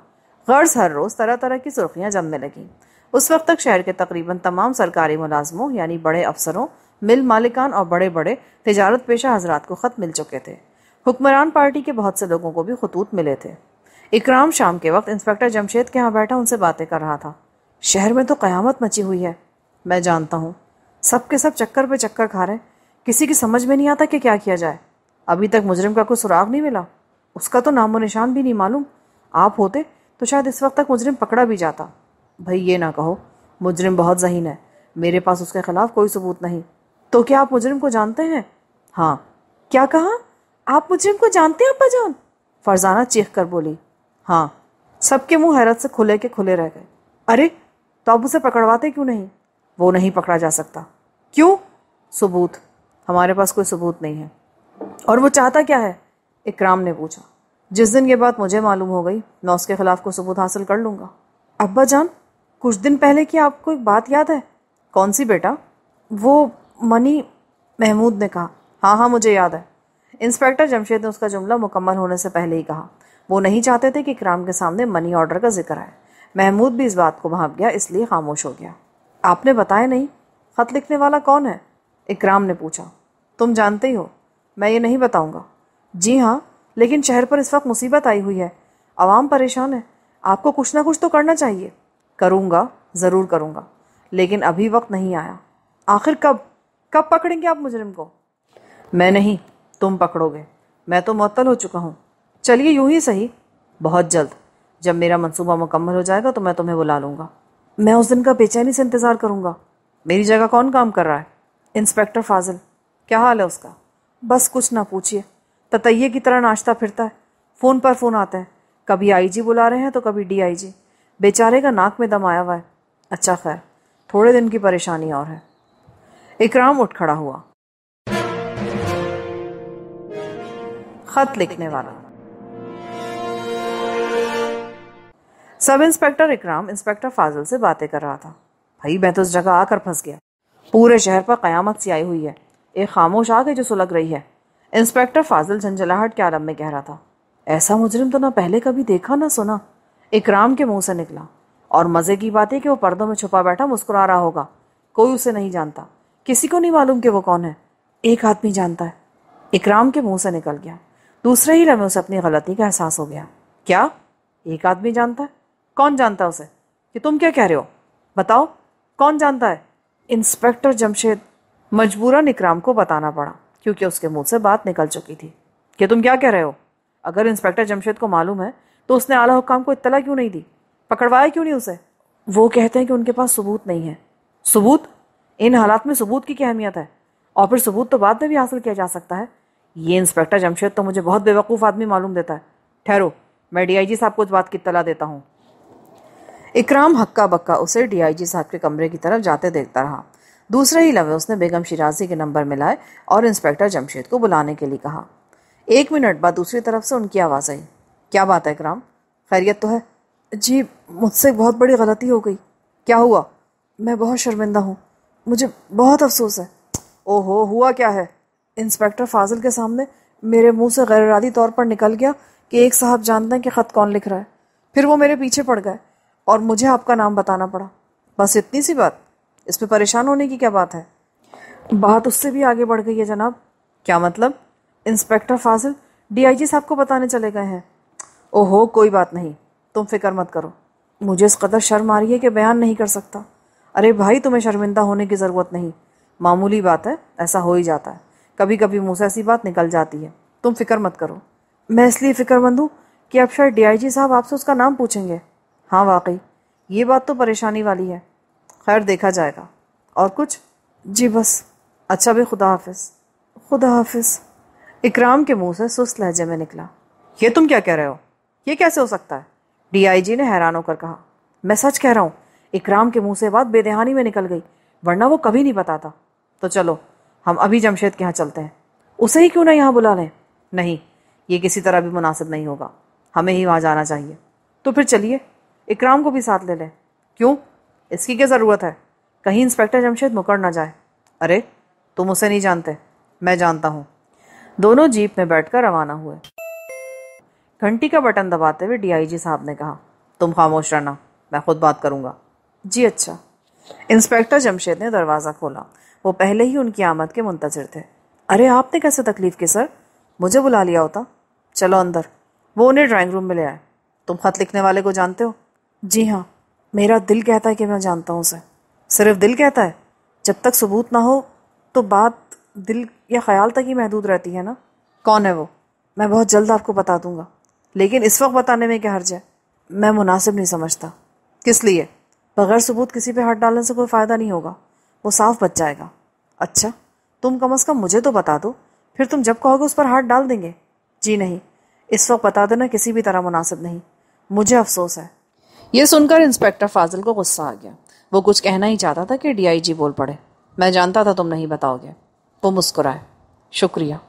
गर्ज हर रोज़ तरह तरह की सुर्खियाँ जमने लगीं उस वक्त तक शहर के तकरीबन तमाम सरकारी मुलाजमों यानी बड़े अफसरों मिल मालिकान और बड़े बड़े तजारत पेशा हजरात को ख़त मिल चुके थे हुक्मरान पार्टी के बहुत से लोगों को भी खतूत मिले थे इकराम शाम के वक्त इंस्पेक्टर जमशेद के यहाँ बैठा उनसे बातें कर रहा था शहर में तो क़यामत मची हुई है मैं जानता हूँ सब के सब चक्कर पे चक्कर खा रहे किसी की समझ में नहीं आता कि क्या किया जाए अभी तक मुजरिम का कोई सुराग नहीं मिला उसका तो नामो निशान भी नहीं मालूम आप होते तो शायद इस वक्त तक मुजरिम पकड़ा भी जाता भाई ये ना कहो मुजरिम बहुत जहीन है मेरे पास उसके खिलाफ कोई सबूत नहीं तो क्या आप मुजरिम को जानते हैं हाँ क्या कहा आप मुजरिम को जानते हैं अब्बा जान फरजाना चीख कर बोली हाँ सबके मुंह हैरत से खुले के खुले रह गए अरे तो आप उसे पकड़वाते क्यों नहीं वो नहीं पकड़ा जा सकता क्यों सबूत हमारे पास कोई सबूत नहीं है और वो चाहता क्या है इकराम ने पूछा जिस दिन ये बात मुझे मालूम हो गई मैं उसके खिलाफ कोई सबूत हासिल कर लूँगा अब्बा जान कुछ दिन पहले की आपको एक बात याद है कौन सी बेटा वो मनी महमूद ने कहा हाँ हाँ मुझे याद है इंस्पेक्टर जमशेद ने उसका जुमला मुकम्मल होने से पहले ही कहा वो नहीं चाहते थे कि इकराम के सामने मनी ऑर्डर का जिक्र आए महमूद भी इस बात को भाप गया इसलिए खामोश हो गया आपने बताया नहीं ख़त लिखने वाला कौन है इकराम ने पूछा तुम जानते ही हो मैं ये नहीं बताऊंगा जी हाँ लेकिन शहर पर इस वक्त मुसीबत आई हुई है आवाम परेशान है आपको कुछ ना कुछ तो करना चाहिए करूँगा ज़रूर करूँगा लेकिन अभी वक्त नहीं आया आखिर कब कब पकड़ेंगे आप मुजरिम को मैं नहीं तुम पकड़ोगे मैं तो मअतल हो चुका हूँ चलिए यूं ही सही बहुत जल्द जब मेरा मंसूबा मुकम्मल हो जाएगा तो मैं तुम्हें बुला लूंगा मैं उस दिन का बेचैनी से इंतज़ार करूंगा मेरी जगह कौन काम कर रहा है इंस्पेक्टर फाजिल क्या हाल है उसका बस कुछ ना पूछिए ततये की तरह नाश्ता फिरता है फ़ोन पर फ़ोन आता है कभी आईजी बुला रहे हैं तो कभी डीआईजी बेचारे का नाक में दम आया हुआ है अच्छा खैर थोड़े दिन की परेशानी और है इकराम उठ खड़ा हुआ खत लिखने वाला सब इंस्पेक्टर इकराम इंस्पेक्टर फाजिल से बातें कर रहा था भाई मैं तो उस जगह आकर फंस गया पूरे शहर पर क़यामत सी आई हुई है एक खामोश आग है जो सुलग रही है इंस्पेक्टर फाजिल झंझलाहट के आलम में कह रहा था ऐसा मुजरिम तो ना पहले कभी देखा ना सुना इकराम के मुंह से निकला और मज़े की बात है कि वो पर्दों में छुपा बैठा मुस्कुरा रहा होगा कोई उसे नहीं जानता किसी को नहीं मालूम कि वो कौन है एक आदमी जानता है इकराम के मुंह से निकल गया दूसरे ही लम्हे उसे अपनी गलती का एहसास हो गया क्या एक आदमी जानता है कौन जानता उसे कि तुम क्या कह रहे हो बताओ कौन जानता है इंस्पेक्टर जमशेद मजबूरन इकराम को बताना पड़ा क्योंकि उसके मुंह से बात निकल चुकी थी कि तुम क्या कह रहे हो अगर इंस्पेक्टर जमशेद को मालूम है तो उसने आला हुकाम को इतला क्यों नहीं दी पकड़वाया क्यों नहीं उसे वो कहते हैं कि उनके पास सबूत नहीं है सबूत इन हालात में सबूत की क्या अहमियत है और फिर सबूत तो बाद में भी हासिल किया जा सकता है ये इंस्पेक्टर जमशेद तो मुझे बहुत बेवकूफ़ आदमी मालूम देता है ठहरो मैं डीआईजी साहब को इस बात की इतला देता हूँ इकराम हक्का बक्का उसे डीआईजी साहब के कमरे की तरफ जाते देखता रहा दूसरे ही लवे उसने बेगम शिराजी के नंबर मिलाए और इंस्पेक्टर जमशेद को बुलाने के लिए कहा एक मिनट बाद दूसरी तरफ से उनकी आवाज़ आई क्या बात है इकराम खैरियत तो है जी मुझसे बहुत बड़ी गलती हो गई क्या हुआ मैं बहुत शर्मिंदा हूँ मुझे बहुत अफसोस है ओहो हुआ क्या है इंस्पेक्टर फाजिल के सामने मेरे मुंह से गैर इरादी तौर पर निकल गया कि एक साहब जानते हैं कि ख़त कौन लिख रहा है फिर वो मेरे पीछे पड़ गए और मुझे आपका नाम बताना पड़ा बस इतनी सी बात इस पर परेशान होने की क्या बात है बात उससे भी आगे बढ़ गई है जनाब क्या मतलब इंस्पेक्टर फाजिल डीआईजी साहब को बताने चले गए हैं ओहो कोई बात नहीं तुम फिक्र मत करो मुझे इस कदर शर्म आ रही है कि बयान नहीं कर सकता अरे भाई तुम्हें शर्मिंदा होने की ज़रूरत नहीं मामूली बात है ऐसा हो ही जाता है कभी कभी मुँह से ऐसी बात निकल जाती है तुम फिक्र मत करो मैं इसलिए फ़िक्रमंद हूँ कि अब शायद डीआईजी साहब आपसे उसका नाम पूछेंगे हाँ वाकई ये बात तो परेशानी वाली है खैर देखा जाएगा और कुछ जी बस अच्छा भी खुदा हाफिज खुदा हाफिज इकराम के मुंह से सुस्त लहजे में निकला ये तुम क्या कह रहे हो ये कैसे हो सकता है डीआईजी ने हैरान होकर कहा मैं सच कह रहा हूँ इकराम के मुंह से बात बेदहानी में निकल गई वरना वो कभी नहीं बताता तो चलो हम अभी जमशेद के यहाँ चलते हैं उसे ही क्यों ना यहाँ बुला लें नहीं ये किसी तरह भी मुनासिब नहीं होगा हमें ही वहाँ जाना चाहिए तो फिर चलिए इकराम को भी साथ ले लें क्यों इसकी क्या ज़रूरत है कहीं इंस्पेक्टर जमशेद मुकर ना जाए अरे तुम उसे नहीं जानते मैं जानता हूँ दोनों जीप में बैठकर रवाना हुए घंटी का बटन दबाते हुए डीआईजी साहब ने कहा तुम खामोश रहना मैं खुद बात करूँगा जी अच्छा इंस्पेक्टर जमशेद ने दरवाज़ा खोला वो पहले ही उनकी आमद के मुंतजर थे अरे आपने कैसे तकलीफ़ की सर मुझे बुला लिया होता चलो अंदर वो उन्हें ड्राइंग रूम में ले आए तुम खत लिखने वाले को जानते हो जी हाँ मेरा दिल कहता है कि मैं जानता हूँ उसे सिर्फ दिल कहता है जब तक सबूत ना हो तो बात दिल या ख्याल तक ही महदूद रहती है ना कौन है वो मैं बहुत जल्द आपको बता दूंगा लेकिन इस वक्त बताने में क्या हर्ज है मैं मुनासिब नहीं समझता किस लिए बगैर सबूत किसी पे हाथ डालने से कोई फ़ायदा नहीं होगा वो साफ बच जाएगा अच्छा तुम कम अज़ कम मुझे तो बता दो फिर तुम जब कहोगे उस पर हाथ डाल देंगे जी नहीं इस वक्त बता देना किसी भी तरह मुनासिब नहीं मुझे अफसोस है यह सुनकर इंस्पेक्टर फाजिल को गुस्सा आ गया वो कुछ कहना ही चाहता था कि डीआईजी बोल पड़े मैं जानता था तुम नहीं बताओगे वो मुस्कुराए शुक्रिया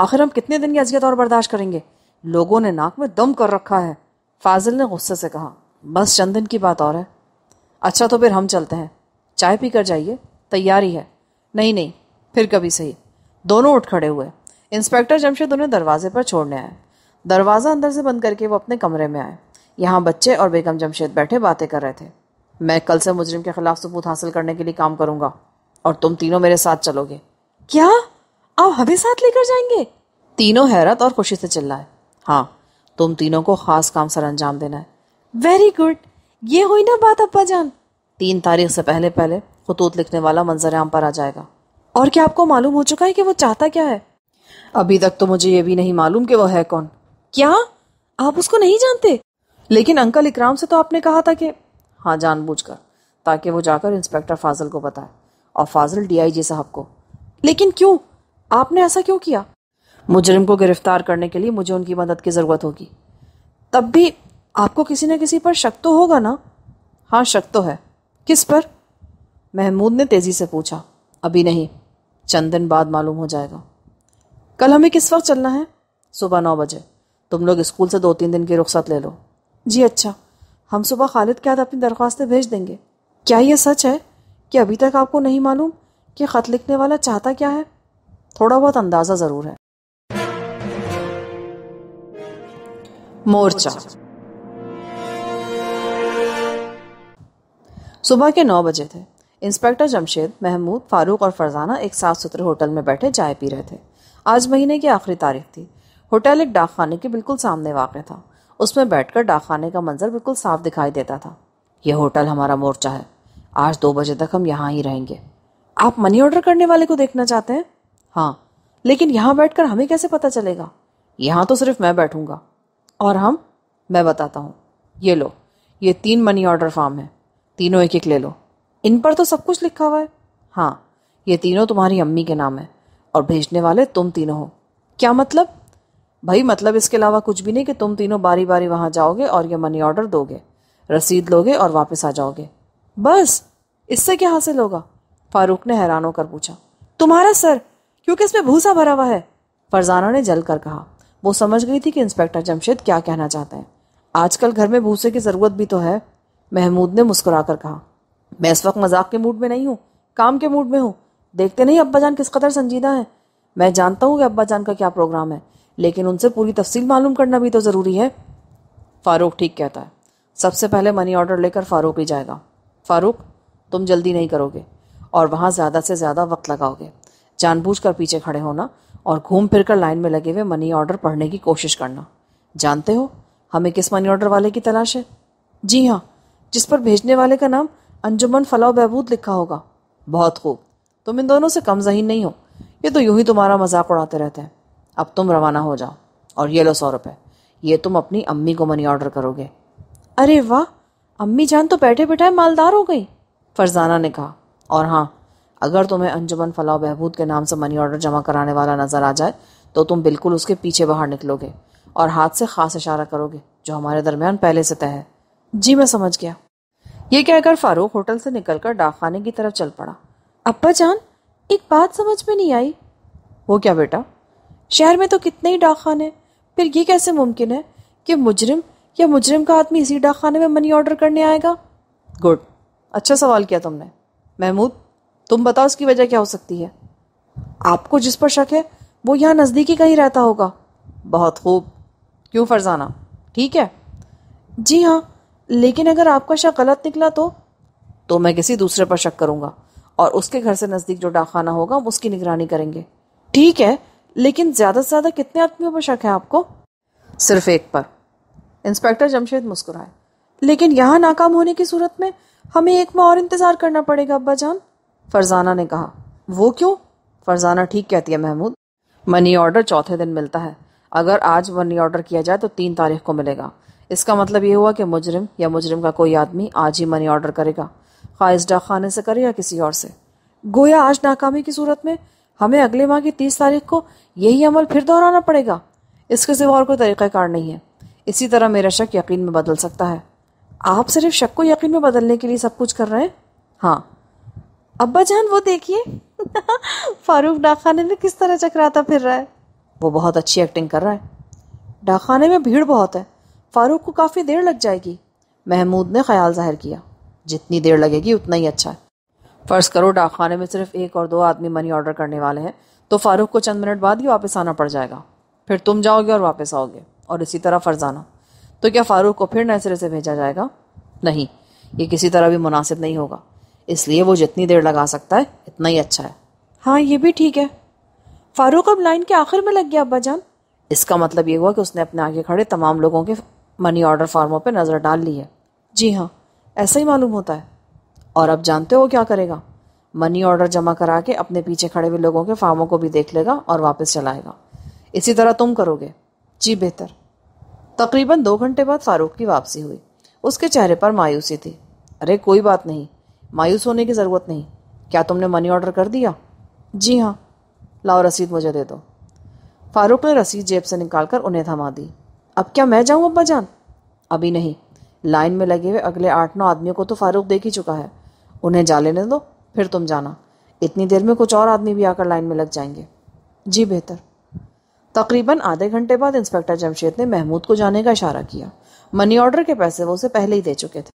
आखिर हम कितने दिन की अजियत और बर्दाश्त करेंगे लोगों ने नाक में दम कर रखा है फाजिल ने गुस्से से कहा बस चंद दिन की बात और है अच्छा तो फिर हम चलते हैं चाय पी कर जाइए तैयारी है नहीं नहीं फिर कभी सही दोनों उठ खड़े हुए इंस्पेक्टर जमशेद उन्हें दरवाजे पर छोड़ने आए दरवाज़ा अंदर से बंद करके वो अपने कमरे में आए यहाँ बच्चे और बेगम जमशेद बैठे बातें कर रहे थे मैं कल से मुजरिम के खिलाफ सबूत हासिल करने के लिए काम करूंगा और तुम तीनों मेरे साथ चलोगे क्या आप हमें साथ लेकर जाएंगे तीनों हैरत और खुशी से चिल्लाए हाँ तुम तीनों को खास काम सर अंजाम देना है वेरी गुड ये हुई ना बात अब्बा जान तीन तारीख से पहले पहले खतूत लिखने वाला मंजर आम पर आ जाएगा और क्या आपको मालूम हो चुका है कि वो चाहता क्या है अभी तक तो मुझे ये भी नहीं मालूम कि वो है कौन क्या आप उसको नहीं जानते लेकिन अंकल इकराम से तो आपने कहा था कि हाँ जानबूझकर ताकि वो जाकर इंस्पेक्टर फाजिल को बताए और फाजल डीआईजी साहब को लेकिन क्यों आपने ऐसा क्यों किया मुजरिम को गिरफ्तार करने के लिए मुझे उनकी मदद की ज़रूरत होगी तब भी आपको किसी न किसी पर शक तो होगा ना हाँ शक तो है किस पर महमूद ने तेज़ी से पूछा अभी नहीं चंद दिन बाद मालूम हो जाएगा कल हमें किस वक्त चलना है सुबह नौ बजे तुम लोग स्कूल से दो तीन दिन की रुख्सत ले लो जी अच्छा हम सुबह खालिद के हाथ अपनी दरख्वास्तें भेज देंगे क्या यह सच है कि अभी तक आपको नहीं मालूम कि ख़त लिखने वाला चाहता क्या है थोड़ा बहुत अंदाज़ा ज़रूर है मोर्चा सुबह के नौ बजे थे इंस्पेक्टर जमशेद महमूद फारूक और फरजाना एक साफ सुथरे होटल में बैठे चाय पी रहे थे आज महीने की आखिरी तारीख थी होटल एक डाक खाने के बिल्कुल सामने वाक़ था उसमें बैठकर डाकखाने का मंजर बिल्कुल साफ दिखाई देता था यह होटल हमारा मोर्चा है आज दो बजे तक हम यहाँ ही रहेंगे आप मनी ऑर्डर करने वाले को देखना चाहते हैं हाँ लेकिन यहाँ बैठकर हमें कैसे पता चलेगा यहाँ तो सिर्फ मैं बैठूंगा और हम मैं बताता हूँ ये लो ये तीन मनी ऑर्डर फॉर्म है तीनों एक एक ले लो इन पर तो सब कुछ लिखा हुआ है हाँ ये तीनों तुम्हारी अम्मी के नाम है और भेजने वाले तुम तीनों हो क्या मतलब भाई मतलब इसके अलावा कुछ भी नहीं कि तुम तीनों बारी बारी वहां जाओगे और ये मनी ऑर्डर दोगे रसीद लोगे और वापस आ जाओगे बस इससे क्या हासिल होगा फारूक ने हैरान होकर पूछा तुम्हारा सर क्योंकि इसमें भूसा भरा हुआ है फरजाना ने जल कर कहा वो समझ गई थी कि इंस्पेक्टर जमशेद क्या कहना चाहते हैं आजकल घर में भूसे की ज़रूरत भी तो है महमूद ने मुस्कुराकर कहा मैं इस वक्त मजाक के मूड में नहीं हूँ काम के मूड में हूँ देखते नहीं अब्बा जान किस कदर संजीदा है मैं जानता हूँ कि अब्बा जान का क्या प्रोग्राम है लेकिन उनसे पूरी तफसील मालूम करना भी तो ज़रूरी है फ़ारूक ठीक कहता है सबसे पहले मनी ऑर्डर लेकर फ़ारूक ही जाएगा फ़ारूक तुम जल्दी नहीं करोगे और वहाँ ज़्यादा से ज़्यादा वक्त लगाओगे जानबूझ कर पीछे खड़े होना और घूम फिर कर लाइन में लगे हुए मनी ऑर्डर पढ़ने की कोशिश करना जानते हो हमें किस मनी ऑर्डर वाले की तलाश है जी हाँ जिस पर भेजने वाले का नाम अंजुमन फलाह बहबूद लिखा होगा बहुत खूब तुम इन दोनों से कम जहीन नहीं हो ये तो यूं ही तुम्हारा मजाक उड़ाते रहते हैं अब तुम रवाना हो जाओ और ये लो सौ रुपये ये तुम अपनी अम्मी को मनी ऑर्डर करोगे अरे वाह अम्मी जान तो बैठे बैठाए मालदार हो गई फरजाना ने कहा और हाँ अगर तुम्हें अंजुमन फलाह बहबूद के नाम से मनी ऑर्डर जमा कराने वाला नज़र आ जाए तो तुम बिल्कुल उसके पीछे बाहर निकलोगे और हाथ से खास इशारा करोगे जो हमारे दरमियान पहले से तय है जी मैं समझ गया ये कहकर फारूक होटल से निकलकर डाकखाने की तरफ चल पड़ा अब्बा जान एक बात समझ में नहीं आई वो क्या बेटा शहर में तो कितने ही डाकखाने फिर ये कैसे मुमकिन है कि मुजरिम या मुजरिम का आदमी इसी डाकखाने में मनी ऑर्डर करने आएगा गुड अच्छा सवाल किया तुमने महमूद तुम बताओ उसकी वजह क्या हो सकती है आपको जिस पर शक है वो यहाँ नज़दीकी कहीं रहता होगा बहुत खूब क्यों फरजाना ठीक है जी हाँ लेकिन अगर आपका शक गलत निकला तो तो मैं किसी दूसरे पर शक करूँगा और उसके घर से नज़दीक जो डाकखाना होगा हम उसकी निगरानी करेंगे ठीक है लेकिन ज़्यादा से ज़्यादा कितने आदमियों पर शक है आपको सिर्फ एक पर इंस्पेक्टर जमशेद मुस्कुराए लेकिन यहां नाकाम होने की सूरत में हमें एक माह और इंतज़ार करना पड़ेगा अब्बा जान फरजाना ने कहा वो क्यों फरजाना ठीक कहती है महमूद मनी ऑर्डर चौथे दिन मिलता है अगर आज मनी ऑर्डर किया जाए तो तीन तारीख को मिलेगा इसका मतलब यह हुआ कि मुजरिम या मुजरिम का कोई आदमी आज ही मनी ऑर्डर करेगा खाइस डाक खाने से करे या किसी और से गोया आज नाकामी की सूरत में हमें अगले माह की तीस तारीख को यही अमल फिर दोहराना पड़ेगा इसके सिवा और कोई तरीक़ाकार नहीं है इसी तरह मेरा शक यकीन में बदल सकता है आप सिर्फ शक को यकीन में बदलने के लिए सब कुछ कर रहे हैं हाँ अब्बा जान वो देखिए फारूक डाखाने में किस तरह चकराता फिर रहा है वो बहुत अच्छी एक्टिंग कर रहा है डाखाने में भीड़ बहुत है फारूक को काफ़ी देर लग जाएगी महमूद ने ख्याल जाहिर किया जितनी देर लगेगी उतना ही अच्छा है फ़र्ज़ करो डाकखाने में सिर्फ एक और दो आदमी मनी ऑर्डर करने वाले हैं तो फ़ारूक को चंद मिनट बाद ही वापस आना पड़ जाएगा फिर तुम जाओगे और वापस आओगे और इसी तरह फरजाना तो क्या फ़ारूक को फिर सिरे से भेजा जाएगा नहीं ये किसी तरह भी मुनासिब नहीं होगा इसलिए वो जितनी देर लगा सकता है इतना ही अच्छा है हाँ ये भी ठीक है फ़ारूक अब लाइन के आखिर में लग गया अब्बा जान इसका मतलब ये हुआ कि उसने अपने आगे खड़े तमाम लोगों के मनी ऑर्डर फार्मों पर नज़र डाल ली है जी हाँ ऐसा ही मालूम होता है और अब जानते हो क्या करेगा मनी ऑर्डर जमा करा के अपने पीछे खड़े हुए लोगों के फार्मों को भी देख लेगा और वापस चलाएगा इसी तरह तुम करोगे जी बेहतर तकरीबन दो घंटे बाद फारूक की वापसी हुई उसके चेहरे पर मायूसी थी अरे कोई बात नहीं मायूस होने की ज़रूरत नहीं क्या तुमने मनी ऑर्डर कर दिया जी हाँ लाओ रसीद मुझे दे दो फारूक ने रसीद जेब से कर उन्हें थमा दी अब क्या मैं जाऊँ अब्बा जान अभी नहीं लाइन में लगे हुए अगले आठ नौ आदमियों को तो फारूक देख ही चुका है उन्हें जा लेने दो फिर तुम जाना इतनी देर में कुछ और आदमी भी आकर लाइन में लग जाएंगे जी बेहतर तकरीबन आधे घंटे बाद इंस्पेक्टर जमशेद ने महमूद को जाने का इशारा किया मनी ऑर्डर के पैसे वो उसे पहले ही दे चुके थे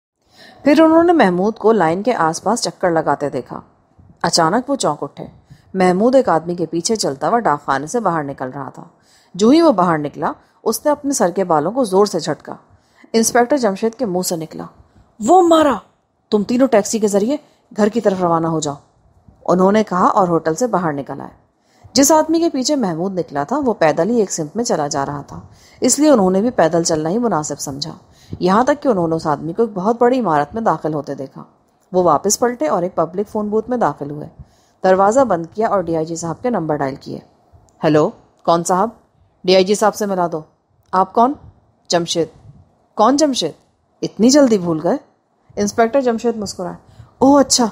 फिर उन्होंने महमूद को लाइन के आसपास चक्कर लगाते देखा अचानक वो चौंक उठे महमूद एक आदमी के पीछे चलता हुआ डाकखाने से बाहर निकल रहा था जो ही वो बाहर निकला उसने अपने सर के बालों को जोर से झटका इंस्पेक्टर जमशेद के मुंह से निकला वो मारा तुम तीनों टैक्सी के जरिए घर की तरफ रवाना हो जाओ उन्होंने कहा और होटल से बाहर निकल आए जिस आदमी के पीछे महमूद निकला था वो पैदल ही एक सिमत में चला जा रहा था इसलिए उन्होंने भी पैदल चलना ही मुनासिब समझा यहाँ तक कि उन्होंने उस आदमी को एक बहुत बड़ी इमारत में दाखिल होते देखा वो वापस पलटे और एक पब्लिक फ़ोन बूथ में दाखिल हुए दरवाज़ा बंद किया और डीआईजी साहब के नंबर डायल किए हेलो कौन साहब डीआईजी साहब से मिला दो आप कौन जमशेद कौन जमशेद इतनी जल्दी भूल गए इंस्पेक्टर जमशेद मुस्कुराए ओह अच्छा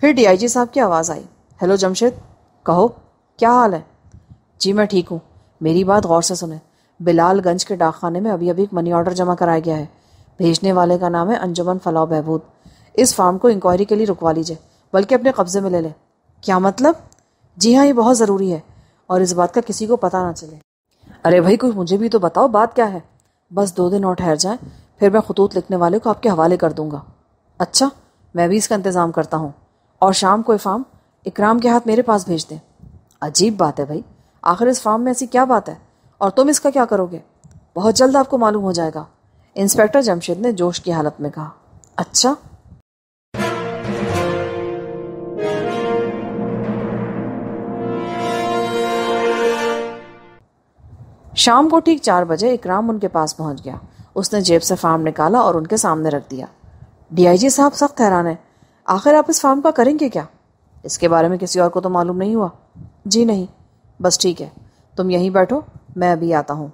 फिर डीआईजी साहब की आवाज़ आई हेलो जमशेद कहो क्या हाल है जी मैं ठीक हूँ मेरी बात गौर से सुने बिलालगंज के डाकखाने में अभी अभी एक मनी ऑर्डर जमा कराया गया है भेजने वाले का नाम है अंजुमन फलाव बहबूद इस फार्म को इंक्वायरी के लिए रुकवा लीजिए बल्कि अपने कब्जे में ले लें क्या मतलब जी हाँ ये बहुत ज़रूरी है और इस बात का किसी को पता ना चले अरे भाई कुछ मुझे भी तो बताओ बात क्या है बस दो दिन और ठहर जाए फिर मैं खतूत लिखने वाले को आपके हवाले कर दूंगा अच्छा मैं भी इसका इंतज़ाम करता हूँ और शाम को ये फार्म इकराम के हाथ मेरे पास भेज दें अजीब बात है भाई आखिर इस फार्म में ऐसी क्या बात है और तुम इसका क्या करोगे बहुत जल्द आपको मालूम हो जाएगा इंस्पेक्टर जमशेद ने जोश की हालत में कहा अच्छा शाम को ठीक चार बजे इकराम उनके पास पहुंच गया उसने जेब से फार्म निकाला और उनके सामने रख दिया डीआईजी साहब सख्त हैरान हैं आखिर आप इस फार्म का करेंगे क्या इसके बारे में किसी और को तो मालूम नहीं हुआ जी नहीं बस ठीक है तुम यहीं बैठो मैं अभी आता हूँ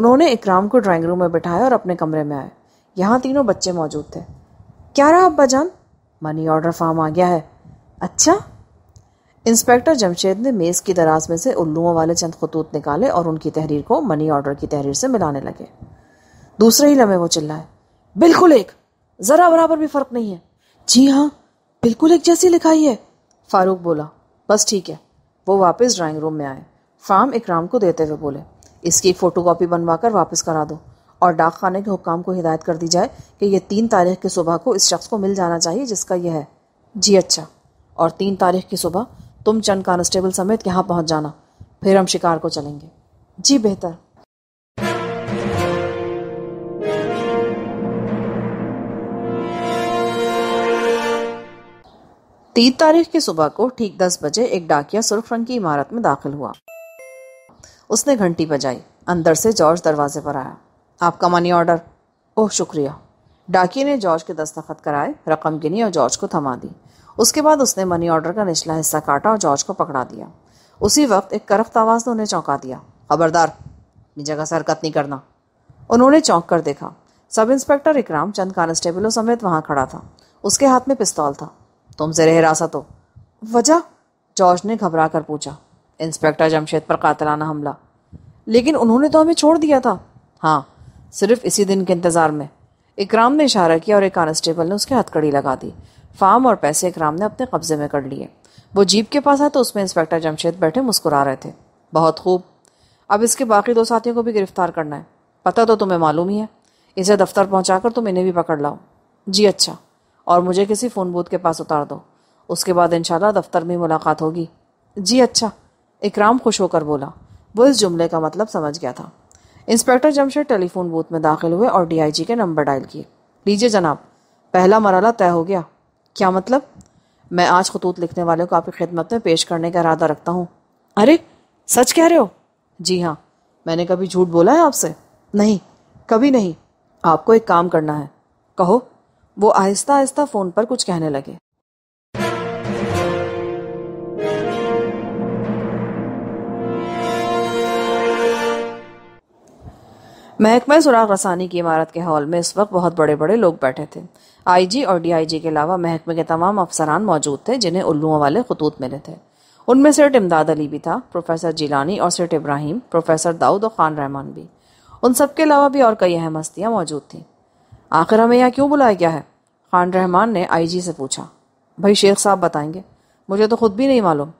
उन्होंने इकराम को ड्राइंग रूम में बिठाया और अपने कमरे में आए यहाँ तीनों बच्चे मौजूद थे क्या रहा अब्बा जान मनी ऑर्डर फार्म आ गया है अच्छा इंस्पेक्टर जमशेद ने मेज़ की दराज में से उल्लुओं वाले चंद खतूत निकाले और उनकी तहरीर को मनी ऑर्डर की तहरीर से मिलाने लगे दूसरे ही लम्हे वो चिल्लाए बिल्कुल एक ज़रा बराबर भी फ़र्क नहीं है जी हाँ बिल्कुल एक जैसी लिखाई है फारूक बोला बस ठीक है वो वापस ड्राइंग रूम में आए फार्म इकराम को देते हुए बोले इसकी एक फ़ोटो कापी बनवा कर वापस करा दो और डाक खाने के हुक्काम को हिदायत कर दी जाए कि यह तीन तारीख की सुबह को इस शख्स को मिल जाना चाहिए जिसका यह है जी अच्छा और तीन तारीख की सुबह तुम चंद कॉन्स्टेबल समेत यहाँ पहुँच जाना फिर हम शिकार को चलेंगे जी बेहतर तीन तारीख की सुबह को ठीक दस बजे एक डाकिया सुर्ख रंग की इमारत में दाखिल हुआ उसने घंटी बजाई अंदर से जॉर्ज दरवाजे पर आया आपका मनी ऑर्डर ओह शुक्रिया डाकिया ने जॉर्ज के दस्तखत कराए रकम गिनी और जॉर्ज को थमा दी उसके बाद उसने मनी ऑर्डर का निचला हिस्सा काटा और जॉर्ज को पकड़ा दिया उसी वक्त एक करफ्त आवाज़ ने उन्हें चौंका दिया खबरदार अपनी जगह से हरकत नहीं करना उन्होंने चौंक कर देखा सब इंस्पेक्टर इकराम चंद कांस्टेबलों समेत वहां खड़ा था उसके हाथ में पिस्तौल था तुम रह हिरासत हो तो। वजह जॉर्ज ने घबरा कर पूछा इंस्पेक्टर जमशेद पर कातलाना हमला लेकिन उन्होंने तो हमें छोड़ दिया था हाँ सिर्फ इसी दिन के इंतज़ार में इकराम ने इशारा किया और एक कांस्टेबल ने उसके हथकड़ी लगा दी फार्म और पैसे इकराम ने अपने कब्जे में कर लिए वो जीप के पास आया तो उसमें इंस्पेक्टर जमशेद बैठे मुस्कुरा रहे थे बहुत खूब अब इसके बाकी दो साथियों को भी गिरफ्तार करना है पता तो तुम्हें मालूम ही है इसे दफ्तर पहुंचाकर तुम इन्हें भी पकड़ लाओ जी अच्छा और मुझे किसी फ़ोन बूथ के पास उतार दो उसके बाद इंशाल्लाह दफ्तर में मुलाकात होगी जी अच्छा इकराम खुश होकर बोला वो इस जुमले का मतलब समझ गया था इंस्पेक्टर जमशेद टेलीफोन बूथ में दाखिल हुए और डीआईजी के नंबर डायल किए लीजिए जनाब पहला मरला तय हो गया क्या मतलब मैं आज खतूत लिखने वाले को आपकी खिदमत में पेश करने का इरादा रखता हूँ अरे सच कह रहे हो जी हाँ मैंने कभी झूठ बोला है आपसे नहीं कभी नहीं आपको एक काम करना है कहो वो आहिस्ता आहिस्ता फ़ोन पर कुछ कहने लगे महकमा सुराग रसानी की इमारत के हॉल में इस वक्त बहुत बड़े बड़े लोग बैठे थे आईजी और डीआईजी के अलावा महकमे के तमाम अफसरान मौजूद थे जिन्हें उल्लुओं वाले खतूत मिले थे उनमें सेठ इमदाद अली भी था प्रोफेसर जिलानी और सेठ इब्राहिम प्रोफेसर दाऊद और खान रहमान भी उन सब के अलावा भी और कई अहम हस्तियाँ मौजूद थीं आखिर हमें यहाँ क्यों बुलाया गया है खान रहमान ने आईजी से पूछा भाई शेख साहब बताएंगे मुझे तो खुद भी नहीं मालूम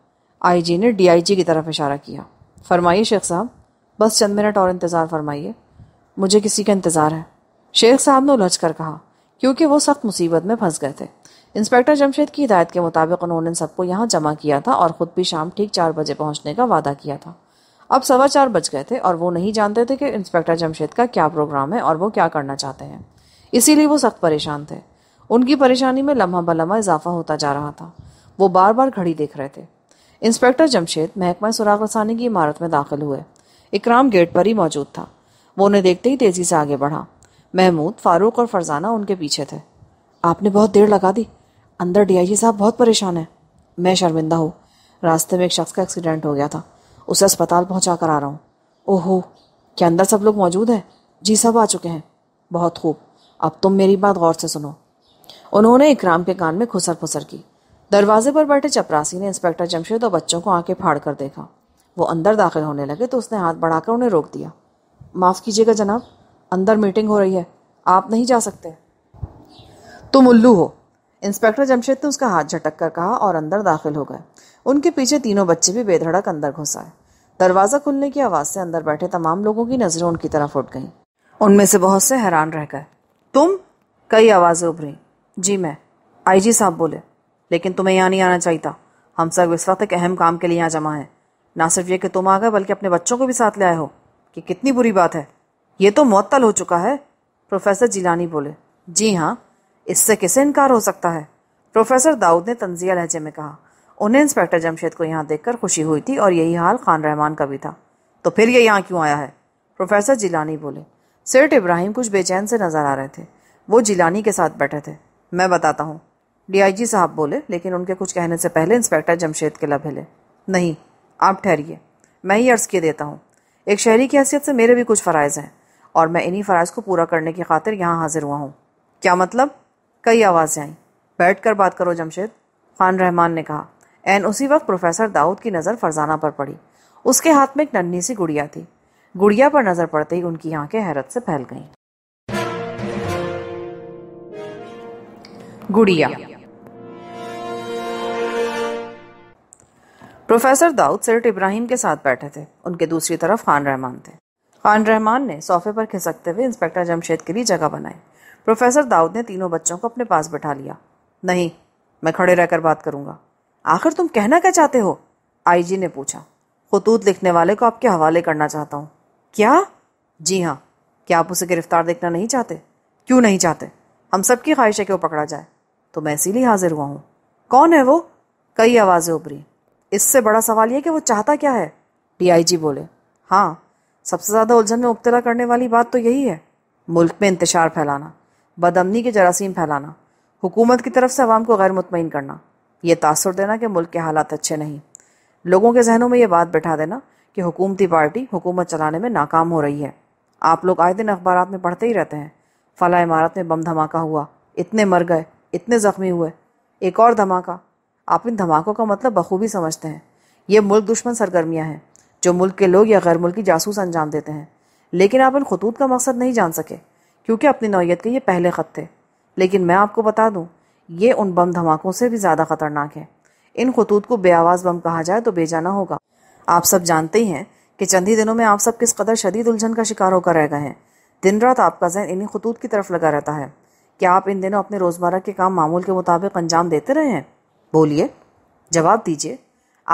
आईजी ने डीआईजी की तरफ इशारा किया फरमाइए शेख साहब बस चंद मिनट और इंतज़ार फरमाइए मुझे किसी का इंतज़ार है शेख साहब ने उलझ कर कहा क्योंकि वो सख्त मुसीबत में फंस गए थे इंस्पेक्टर जमशेद की हिदायत के मुताबिक उन्होंने सबको यहाँ जमा किया था और ख़ुद भी शाम ठीक चार बजे पहुँचने का वादा किया था अब सवा चार बज गए थे और वो नहीं जानते थे कि इंस्पेक्टर जमशेद का क्या प्रोग्राम है और वो क्या करना चाहते हैं इसीलिए वो सख्त परेशान थे उनकी परेशानी में लम्हा बलम्हा इजाफा होता जा रहा था वो बार बार घड़ी देख रहे थे इंस्पेक्टर जमशेद महकमा सुराग रसानी की इमारत में दाखिल हुए इकराम गेट पर ही मौजूद था वो उन्हें देखते ही तेज़ी से आगे बढ़ा महमूद फारूक और फरजाना उनके पीछे थे आपने बहुत देर लगा दी अंदर डी साहब बहुत परेशान हैं मैं शर्मिंदा हूँ रास्ते में एक शख्स का एक्सीडेंट हो गया था उसे अस्पताल पहुँचा कर आ रहा हूँ ओहो क्या अंदर सब लोग मौजूद हैं जी सब आ चुके हैं बहुत खूब अब तुम मेरी बात गौर से सुनो उन्होंने इकराम के कान में खुसर फुसर की दरवाजे पर बैठे चपरासी ने इंस्पेक्टर जमशेद और बच्चों को आंखें फाड़ कर देखा वो अंदर दाखिल होने लगे तो उसने हाथ बढ़ाकर उन्हें रोक दिया माफ़ कीजिएगा जनाब अंदर मीटिंग हो रही है आप नहीं जा सकते तुम उल्लू हो इंस्पेक्टर जमशेद ने उसका हाथ झटक कर कहा और अंदर दाखिल हो गए उनके पीछे तीनों बच्चे भी बेधड़क अंदर घुस आए दरवाज़ा खुलने की आवाज़ से अंदर बैठे तमाम लोगों की नज़रें उनकी तरफ उठ गईं उनमें से बहुत से हैरान रह गए तुम कई आवाज़ें उभरी जी मैं आईजी साहब बोले लेकिन तुम्हें यहाँ नहीं आना चाहिए था हम सब इस वक्त एक अहम काम के लिए यहाँ जमा है ना सिर्फ ये कि तुम आ गए बल्कि अपने बच्चों को भी साथ ले आए हो कि कितनी बुरी बात है ये तो मअतल हो चुका है प्रोफेसर जिलानी बोले जी हाँ इससे किसे इनकार हो सकता है प्रोफेसर दाऊद ने तंजिया लहजे में कहा उन्हें इंस्पेक्टर जमशेद को यहाँ देखकर खुशी हुई थी और यही हाल खान रहमान का भी था तो फिर ये यहाँ क्यों आया है प्रोफेसर जिलानी बोले सेठ इब्राहिम कुछ बेचैन से नजर आ रहे थे वो जिलानी के साथ बैठे थे मैं बताता हूँ डीआईजी साहब बोले लेकिन उनके कुछ कहने से पहले इंस्पेक्टर जमशेद के लब हिले नहीं आप ठहरिए मैं ही अर्ज़ किए देता हूँ एक शहरी की हैसियत से मेरे भी कुछ फ़रज़ हैं और मैं इन्हीं फ़रज़ को पूरा करने की खातिर यहाँ हाजिर हुआ हूँ क्या मतलब कई आवाज़ें आईं बैठ कर बात करो जमशेद खान रहमान ने कहा एन उसी वक्त प्रोफेसर दाऊद की नज़र फरजाना पर पड़ी उसके हाथ में एक नन्ही सी गुड़िया थी गुड़िया पर नजर पड़ते ही उनकी आंखें हैरत से फैल गईं। गुड़िया प्रोफेसर दाऊद सेठ इब्राहिम के साथ बैठे थे उनके दूसरी तरफ खान रहमान थे खान रहमान ने सोफे पर खिसकते हुए इंस्पेक्टर जमशेद के लिए जगह बनाई प्रोफेसर दाऊद ने तीनों बच्चों को अपने पास बैठा लिया नहीं मैं खड़े रहकर बात करूंगा आखिर तुम कहना क्या चाहते हो आईजी ने पूछा खतूत लिखने वाले को आपके हवाले करना चाहता हूँ क्या जी हाँ क्या आप उसे गिरफ्तार देखना नहीं चाहते क्यों नहीं चाहते हम सबकी ख्वाहिश है कि वो पकड़ा जाए तो मैं इसीलिए हाजिर हुआ हूँ कौन है वो कई आवाज़ें उभरी इससे बड़ा सवाल यह कि वो चाहता क्या है डीआईजी बोले हाँ सबसे ज़्यादा उलझन में उबतला करने वाली बात तो यही है मुल्क में इंतजार फैलाना बदमनी के जरासीम फैलाना हुकूमत की तरफ से आवाम को गैर मुतमिन करना यह तासर देना कि मुल्क के हालात अच्छे नहीं लोगों के जहनों में यह बात बैठा देना कि हुकूमती पार्टी हुकूमत चलाने में नाकाम हो रही है आप लोग आए दिन अखबार में पढ़ते ही रहते हैं फला इमारत में बम धमाका हुआ इतने मर गए इतने ज़ख्मी हुए एक और धमाका आप इन धमाकों का मतलब बखूबी समझते हैं ये मुल्क दुश्मन सरगर्मियाँ हैं जो मुल्क के लोग या गैर मुल्की जासूस अंजाम देते हैं लेकिन आप इन खतूत का मकसद नहीं जान सके क्योंकि अपनी नौीयत के ये पहले ख़त थे लेकिन मैं आपको बता दूँ ये उन बम धमाकों से भी ज़्यादा ख़तरनाक है इन खतूत को बेआवाज़ बम कहा जाए तो बेजाना होगा आप सब जानते ही हैं कि चंद ही दिनों में आप सब किस कदर शदीद उलझन का शिकार होकर रह गए हैं दिन रात आपका जहन इन्हीं खतूत की तरफ लगा रहता है क्या आप इन दिनों अपने रोज़मर्रा के काम मामूल के मुताबिक अंजाम देते रहे हैं बोलिए जवाब दीजिए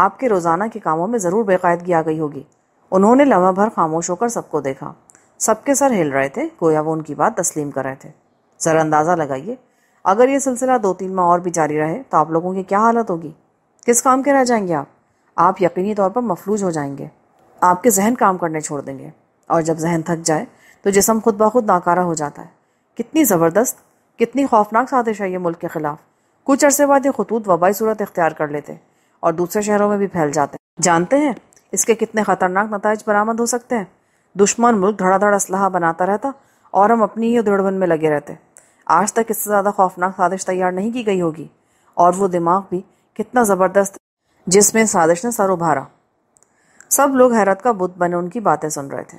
आपके रोज़ाना के कामों में ज़रूर बेकायदगी आ गई होगी उन्होंने लम्हा भर खामोश होकर सबको देखा सबके सर हिल रहे थे गोया वो उनकी बात तस्लीम कर रहे थे ज़रा अंदाज़ा लगाइए अगर ये सिलसिला दो तीन माह और भी जारी रहे तो आप लोगों की क्या हालत होगी किस काम के रह जाएंगे आप आप यकीनी तौर पर मफलूज हो जाएंगे आपके जहन काम करने छोड़ देंगे और जब जहन थक जाए तो जिसम खुद ब खुद नाकारा हो जाता है कितनी ज़बरदस्त कितनी खौफनाक साजिश है ये मुल्क के ख़िलाफ़ कुछ अरसे बाद ये खतूत वबाई सूरत इख्तियार कर लेते और दूसरे शहरों में भी फैल जाते हैं जानते हैं इसके कितने ख़तरनाक नतज बरामद हो सकते हैं दुश्मन मुल्क धड़ाधड़ इसल बनाता रहता और हम अपनी ही उधड़बन में लगे रहते आज तक इससे ज़्यादा खौफनाक साजिश तैयार नहीं की गई होगी और वो दिमाग भी कितना ज़बरदस्त जिसमें साजिश ने सर उभारा सब लोग हैरत का बुत बने उनकी बातें सुन रहे थे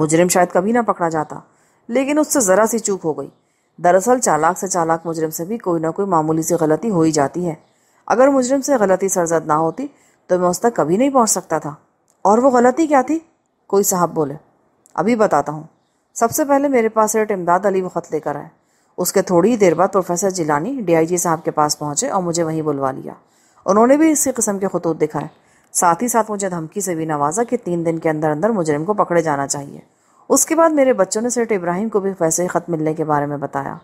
मुजरिम शायद कभी ना पकड़ा जाता लेकिन उससे ज़रा सी चूक हो गई दरअसल चालाक से चालाक मुजरिम से भी कोई ना कोई मामूली सी गलती हो ही जाती है अगर मुजरिम से गलती सरजद ना होती तो मैं उस तक कभी नहीं पहुंच सकता था और वो गलती क्या थी कोई साहब बोले अभी बताता हूँ सबसे पहले मेरे पास रेट इमदाद अली वत लेकर आए उसके थोड़ी ही देर बाद प्रोफेसर जिलानी डीआईजी साहब के पास पहुंचे और मुझे वहीं बुलवा लिया उन्होंने भी इसी किस्म के खतूत दिखाए साथ ही साथ मुझे धमकी से भी नवाजा कि तीन दिन के अंदर अंदर मुजरिम को पकड़े जाना चाहिए उसके बाद मेरे बच्चों ने सेठ इब्राहिम को भी पैसे ख़त मिलने के बारे में बताया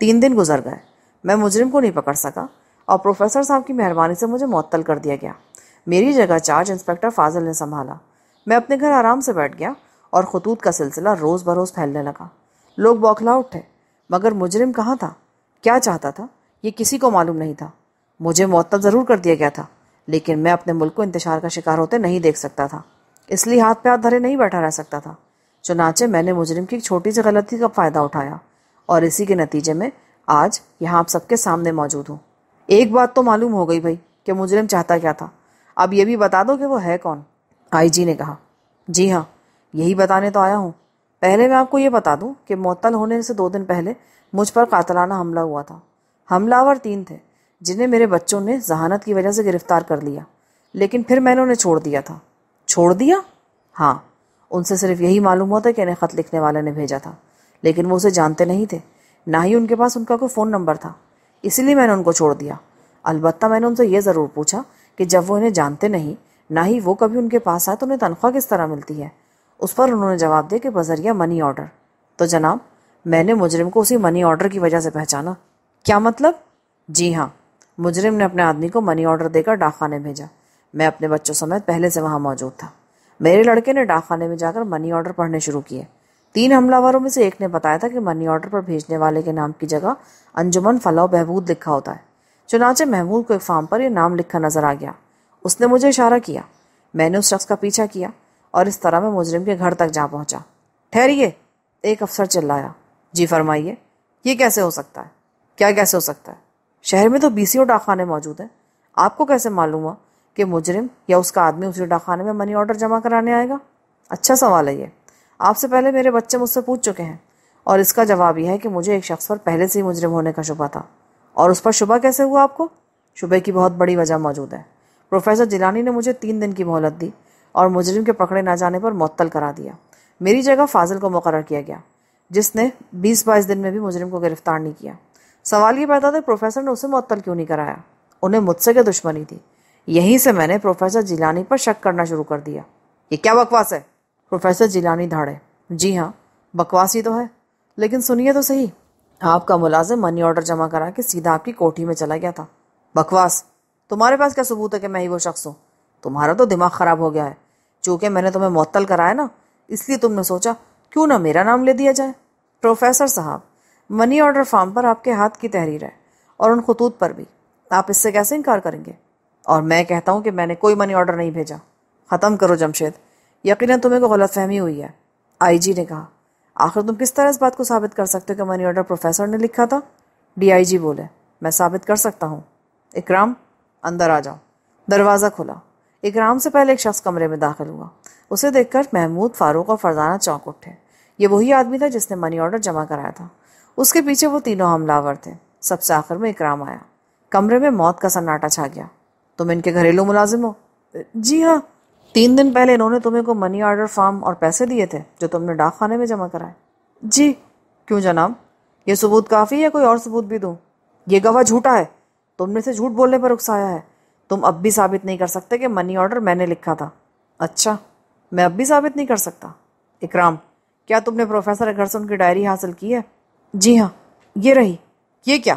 तीन दिन गुजर गए मैं मुजरिम को नहीं पकड़ सका और प्रोफेसर साहब की मेहरबानी से मुझे मअतल कर दिया गया मेरी जगह चार्ज इंस्पेक्टर फाजिल ने संभाला मैं अपने घर आराम से बैठ गया और खतूत का सिलसिला रोज़ बरोज़ फैलने लगा लोग बौखला उठे मगर मुजरिम कहाँ था क्या चाहता था ये किसी को मालूम नहीं था मुझे मअतल ज़रूर कर दिया गया था लेकिन मैं अपने मुल्क को इंतजार का शिकार होते नहीं देख सकता था इसलिए हाथ पे हाथ धरे नहीं बैठा रह सकता था चुनाचे मैंने मुजरिम की एक छोटी सी गलती का फ़ायदा उठाया और इसी के नतीजे में आज यहाँ आप सबके सामने मौजूद हूँ एक बात तो मालूम हो गई भाई कि मुजरिम चाहता क्या था अब ये भी बता दो कि वो है कौन आईजी ने कहा जी हाँ यही बताने तो आया हूँ पहले मैं आपको ये बता दूँ कि मअतल होने से दो दिन पहले मुझ पर कातलाना हमला हुआ था हमलावर तीन थे जिन्हें मेरे बच्चों ने जहानत की वजह से गिरफ्तार कर लिया लेकिन फिर मैंने उन्हें छोड़ दिया था छोड़ दिया हाँ उनसे सिर्फ यही मालूम होता कि इन्हें ख़त लिखने वाले ने भेजा था लेकिन वो उसे जानते नहीं थे ना ही उनके पास उनका कोई फ़ोन नंबर था इसीलिए मैंने उनको छोड़ दिया अलबत् मैंने उनसे ये ज़रूर पूछा कि जब वो इन्हें जानते नहीं ना ही वो कभी उनके पास आए तो उन्हें तनख्वाह किस तरह मिलती है उस पर उन्होंने जवाब दिया कि बजरिया मनी ऑर्डर तो जनाब मैंने मुजरिम को उसी मनी ऑर्डर की वजह से पहचाना क्या मतलब जी हाँ मुजरिम ने अपने आदमी को मनी ऑर्डर देकर डाकखाने भेजा मैं अपने बच्चों समेत पहले से वहाँ मौजूद था मेरे लड़के ने डाकखाने में जाकर मनी ऑर्डर पढ़ने शुरू किए तीन हमलावरों में से एक ने बताया था कि मनी ऑर्डर पर भेजने वाले के नाम की जगह अंजुमन फलाव बहबूद लिखा होता है चुनाचे महमूद को एक फार्म पर यह नाम लिखा नजर आ गया उसने मुझे इशारा किया मैंने उस शख्स का पीछा किया और इस तरह मैं मुजरिम के घर तक जा पहुंचा ठहरिए एक अफसर चिल्लाया जी फरमाइए ये कैसे हो सकता है क्या कैसे हो सकता है शहर में तो बीसियों डाकखाने मौजूद हैं आपको कैसे मालूम हुआ कि मुजरिम या उसका आदमी उसी डाकखाने में मनी ऑर्डर जमा कराने आएगा अच्छा सवाल है ये आपसे पहले मेरे बच्चे मुझसे पूछ चुके हैं और इसका जवाब यह है कि मुझे एक शख्स पर पहले से ही मुजरिम होने का शुबा था और उस पर शुबा कैसे हुआ आपको शुबे की बहुत बड़ी वजह मौजूद है प्रोफेसर जिलानी ने मुझे तीन दिन की मोहलत दी और मुजरिम के पकड़े ना जाने पर मअतल करा दिया मेरी जगह फाजिल को मुकर किया गया जिसने बीस बाईस दिन में भी मुजरिम को गिरफ्तार नहीं किया सवाल ये पैदा था प्रोफेसर ने उसे मअतल क्यों नहीं कराया उन्हें मुझसे क्या दुश्मनी थी यहीं से मैंने प्रोफेसर जिलानी पर शक करना शुरू कर दिया ये क्या बकवास है प्रोफेसर जिलानी धाड़े जी हाँ बकवास ही तो है लेकिन सुनिए तो सही आपका मुलाजिम मनी ऑर्डर जमा करा के सीधा आपकी कोठी में चला गया था बकवास तुम्हारे पास क्या सबूत है कि मैं ही वो शख्स हूँ तुम्हारा तो दिमाग ख़राब हो गया है चूंकि मैंने तुम्हें मअतल कराया ना इसलिए तुमने सोचा क्यों ना मेरा नाम ले दिया जाए प्रोफेसर साहब मनी ऑर्डर फार्म पर आपके हाथ की तहरीर है और उन खतूत पर भी आप इससे कैसे इनकार करेंगे और मैं कहता हूँ कि मैंने कोई मनी ऑर्डर नहीं भेजा ख़त्म करो जमशेद यकीन तुम्हें को गलत फहमी हुई है आईजी ने कहा आखिर तुम किस तरह इस बात को साबित कर सकते हो कि मनी ऑर्डर प्रोफेसर ने लिखा था डीआईजी बोले मैं साबित कर सकता हूँ इकराम अंदर आ जाओ दरवाज़ा खुला इकराम से पहले एक शख्स कमरे में दाखिल हुआ उसे देखकर महमूद फारूक और फरजाना चौंक उठे ये वही आदमी था जिसने मनी ऑर्डर जमा कराया था उसके पीछे वो तीनों हमलावर थे सबसे आखिर में इकराम आया कमरे में मौत का सन्नाटा छा गया तुम इनके घरेलू मुलाजिम हो जी हाँ तीन दिन पहले इन्होंने तुम्हें को मनी ऑर्डर फॉर्म और पैसे दिए थे जो तुमने डाक खाने में जमा कराए जी क्यों जनाब ये सबूत काफ़ी है या कोई और सबूत भी दूँ ये गवाह झूठा है तुमने से झूठ बोलने पर उकसाया है तुम अब भी साबित नहीं कर सकते कि मनी ऑर्डर मैंने लिखा था अच्छा मैं अब भी साबित नहीं कर सकता इकराम क्या तुमने प्रोफेसर अगर से उनकी डायरी हासिल की है जी हाँ ये रही ये क्या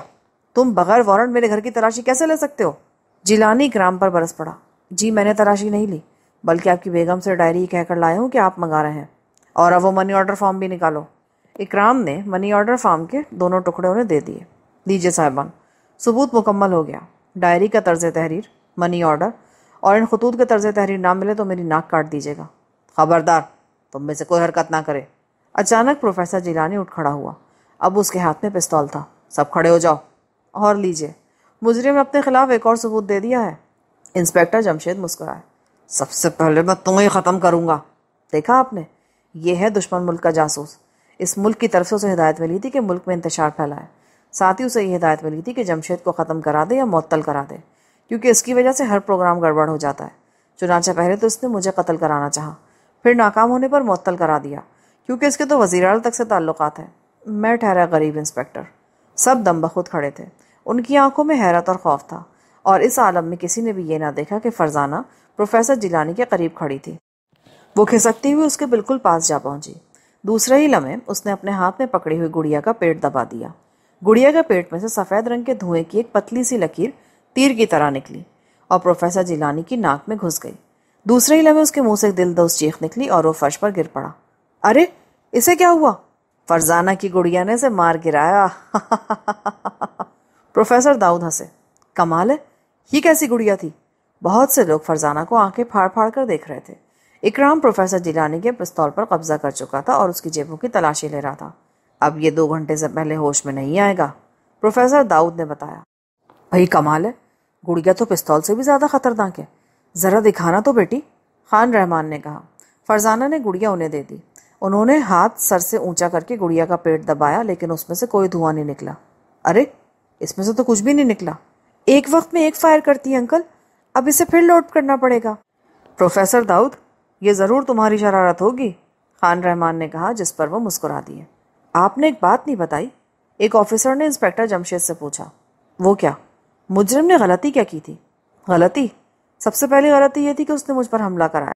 तुम बगैर वारंट मेरे घर की तलाशी कैसे ले सकते हो जिलानी ग्राम पर बरस पड़ा जी मैंने तलाशी नहीं ली बल्कि आपकी बेगम से डायरी कहकर लाए हूँ कि आप मंगा रहे हैं और अब वो मनी ऑर्डर फॉर्म भी निकालो इकराम ने मनी ऑर्डर फॉर्म के दोनों टुकड़े उन्हें दे दिए दीजिए साहिबान सबूत मुकम्मल हो गया डायरी का तर्ज तहरीर मनी ऑर्डर और इन खतूत के तर्ज तहरीर ना मिले तो मेरी नाक काट दीजिएगा खबरदार तुम में से कोई हरकत ना करे अचानक प्रोफेसर जिलानी उठ खड़ा हुआ अब उसके हाथ में पिस्तौल था सब खड़े हो जाओ और लीजिए मुजरिम ने अपने खिलाफ एक और सबूत दे दिया है इंस्पेक्टर जमशेद मुस्कुराए सबसे पहले मैं तुम्हें ख़त्म करूँगा देखा आपने यह है दुश्मन मुल्क का जासूस इस मुल्क की तरफ से उसे हिदायत मिली थी कि मुल्क में इंतजार फैलाए साथ ही उसे यह हिदायत मिली थी कि जमशेद को ख़त्म करा दे या मअतल करा दे क्योंकि इसकी वजह से हर प्रोग्राम गड़बड़ हो जाता है चुनाचा पहले तो इसने मुझे कत्ल कराना चाहा फिर नाकाम होने पर मअतल करा दिया क्योंकि इसके तो वजीर तक से ताल्लुक़ात हैं मैं ठहरा गरीब इंस्पेक्टर सब दम बखुद खड़े थे उनकी आंखों में हैरत और खौफ था और इस आलम में किसी ने भी ये ना देखा कि फरजाना प्रोफेसर जिलानी के करीब खड़ी थी वो खिसकती हुई उसके बिल्कुल पास जा पहुंची दूसरे ही लम्हे उसने अपने हाथ में पकड़ी हुई गुड़िया का पेट दबा दिया गुड़िया के पेट में से सफ़ेद रंग के धुएं की एक पतली सी लकीर तीर की तरह निकली और प्रोफेसर जिलानी की नाक में घुस गई दूसरे ही लम्हे उसके मुंह से दोस्त चीख निकली और वो फर्श पर गिर पड़ा अरे इसे क्या हुआ फरजाना की गुड़िया ने से मार गिराया प्रोफेसर दाऊद हंसे कमाल है ये कैसी गुड़िया थी बहुत से लोग फरजाना को आंखें फाड़ फाड़ कर देख रहे थे इकराम प्रोफेसर जिलानी के पिस्तौल पर कब्जा कर चुका था और उसकी जेबों की तलाशी ले रहा था अब ये दो घंटे से पहले होश में नहीं आएगा प्रोफेसर दाऊद ने बताया भाई कमाल है गुड़िया तो पिस्तौल से भी ज़्यादा खतरनाक है ज़रा दिखाना तो बेटी खान रहमान ने कहा फरजाना ने गुड़िया उन्हें दे दी उन्होंने हाथ सर से ऊंचा करके गुड़िया का पेट दबाया लेकिन उसमें से कोई धुआं नहीं निकला अरे इसमें से तो कुछ भी नहीं निकला एक वक्त में एक फायर करती अंकल अब इसे फिर लोड करना पड़ेगा प्रोफेसर दाऊद ये ज़रूर तुम्हारी शरारत होगी खान रहमान ने कहा जिस पर वो मुस्कुरा दिए आपने एक बात नहीं बताई एक ऑफिसर ने इंस्पेक्टर जमशेद से पूछा वो क्या मुजरिम ने गलती क्या की थी गलती सबसे पहली गलती ये थी कि उसने मुझ पर हमला कराया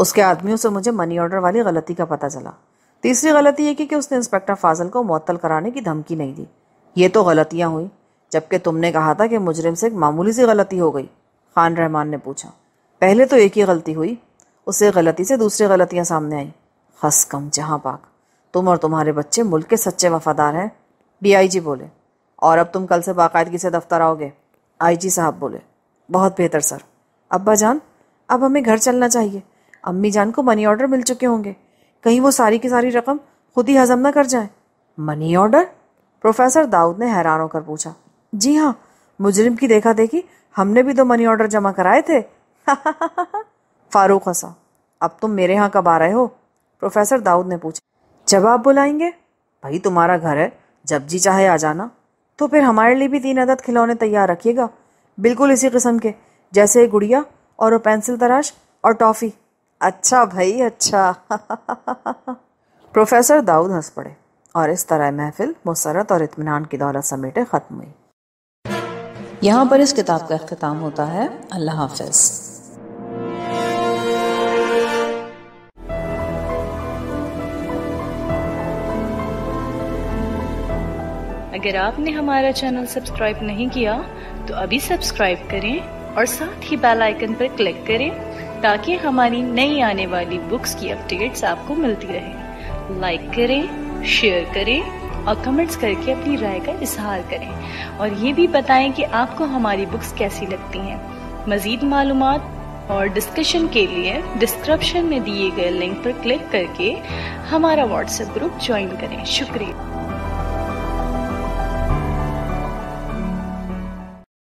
उसके आदमियों से मुझे मनी ऑर्डर वाली गलती का पता चला तीसरी गलती ये की कि उसने इंस्पेक्टर फाजल को मअतल कराने की धमकी नहीं दी ये तो गलतियाँ हुई जबकि तुमने कहा था कि मुजरिम से एक मामूली सी गलती हो गई खान रहमान ने पूछा पहले तो एक ही गलती हुई उससे गलती से दूसरी गलतियाँ सामने आई हंस कम जहाँ पाक तुम और तुम्हारे बच्चे मुल्क के सच्चे वफादार हैं डीआईजी बोले और अब तुम कल से बाकायदगी से दफ्तर आओगे आईजी साहब बोले बहुत बेहतर सर अब्बा जान अब हमें घर चलना चाहिए अम्मी जान को मनी ऑर्डर मिल चुके होंगे कहीं वो सारी की सारी रकम खुद ही हजम ना कर जाए मनी ऑर्डर प्रोफेसर दाऊद ने हैरान होकर पूछा जी हाँ मुजरिम की देखा देखी हमने भी दो मनी ऑर्डर जमा कराए थे फारूक हंसा अब तुम मेरे यहाँ कब आ रहे हो प्रोफेसर दाऊद ने पूछा जब आप बुलाएंगे भाई तुम्हारा घर है जब जी चाहे आ जाना तो फिर हमारे लिए भी तीन अदद खिलौने तैयार रखिएगा बिल्कुल इसी किस्म के जैसे गुड़िया और वो पेंसिल तराश और टॉफ़ी अच्छा भाई अच्छा प्रोफेसर दाऊद हंस पड़े और इस तरह महफिल मुसरत और इतमान की दौलत समेटे ख़त्म हुई यहाँ पर इस किताब का अख्ताम होता है अल्लाह हाफिज़ अगर आपने हमारा चैनल सब्सक्राइब नहीं किया तो अभी सब्सक्राइब करें और साथ ही बेल आइकन पर क्लिक करें ताकि हमारी नई आने वाली बुक्स की अपडेट्स आपको मिलती रहे लाइक करें शेयर करें और कमेंट्स करके अपनी राय का इजहार करें और ये भी बताएं कि आपको हमारी बुक्स कैसी लगती हैं मज़ीद मालूम और डिस्कशन के लिए डिस्क्रिप्शन में दिए गए लिंक पर क्लिक करके हमारा व्हाट्सएप ग्रुप ज्वाइन करें शुक्रिया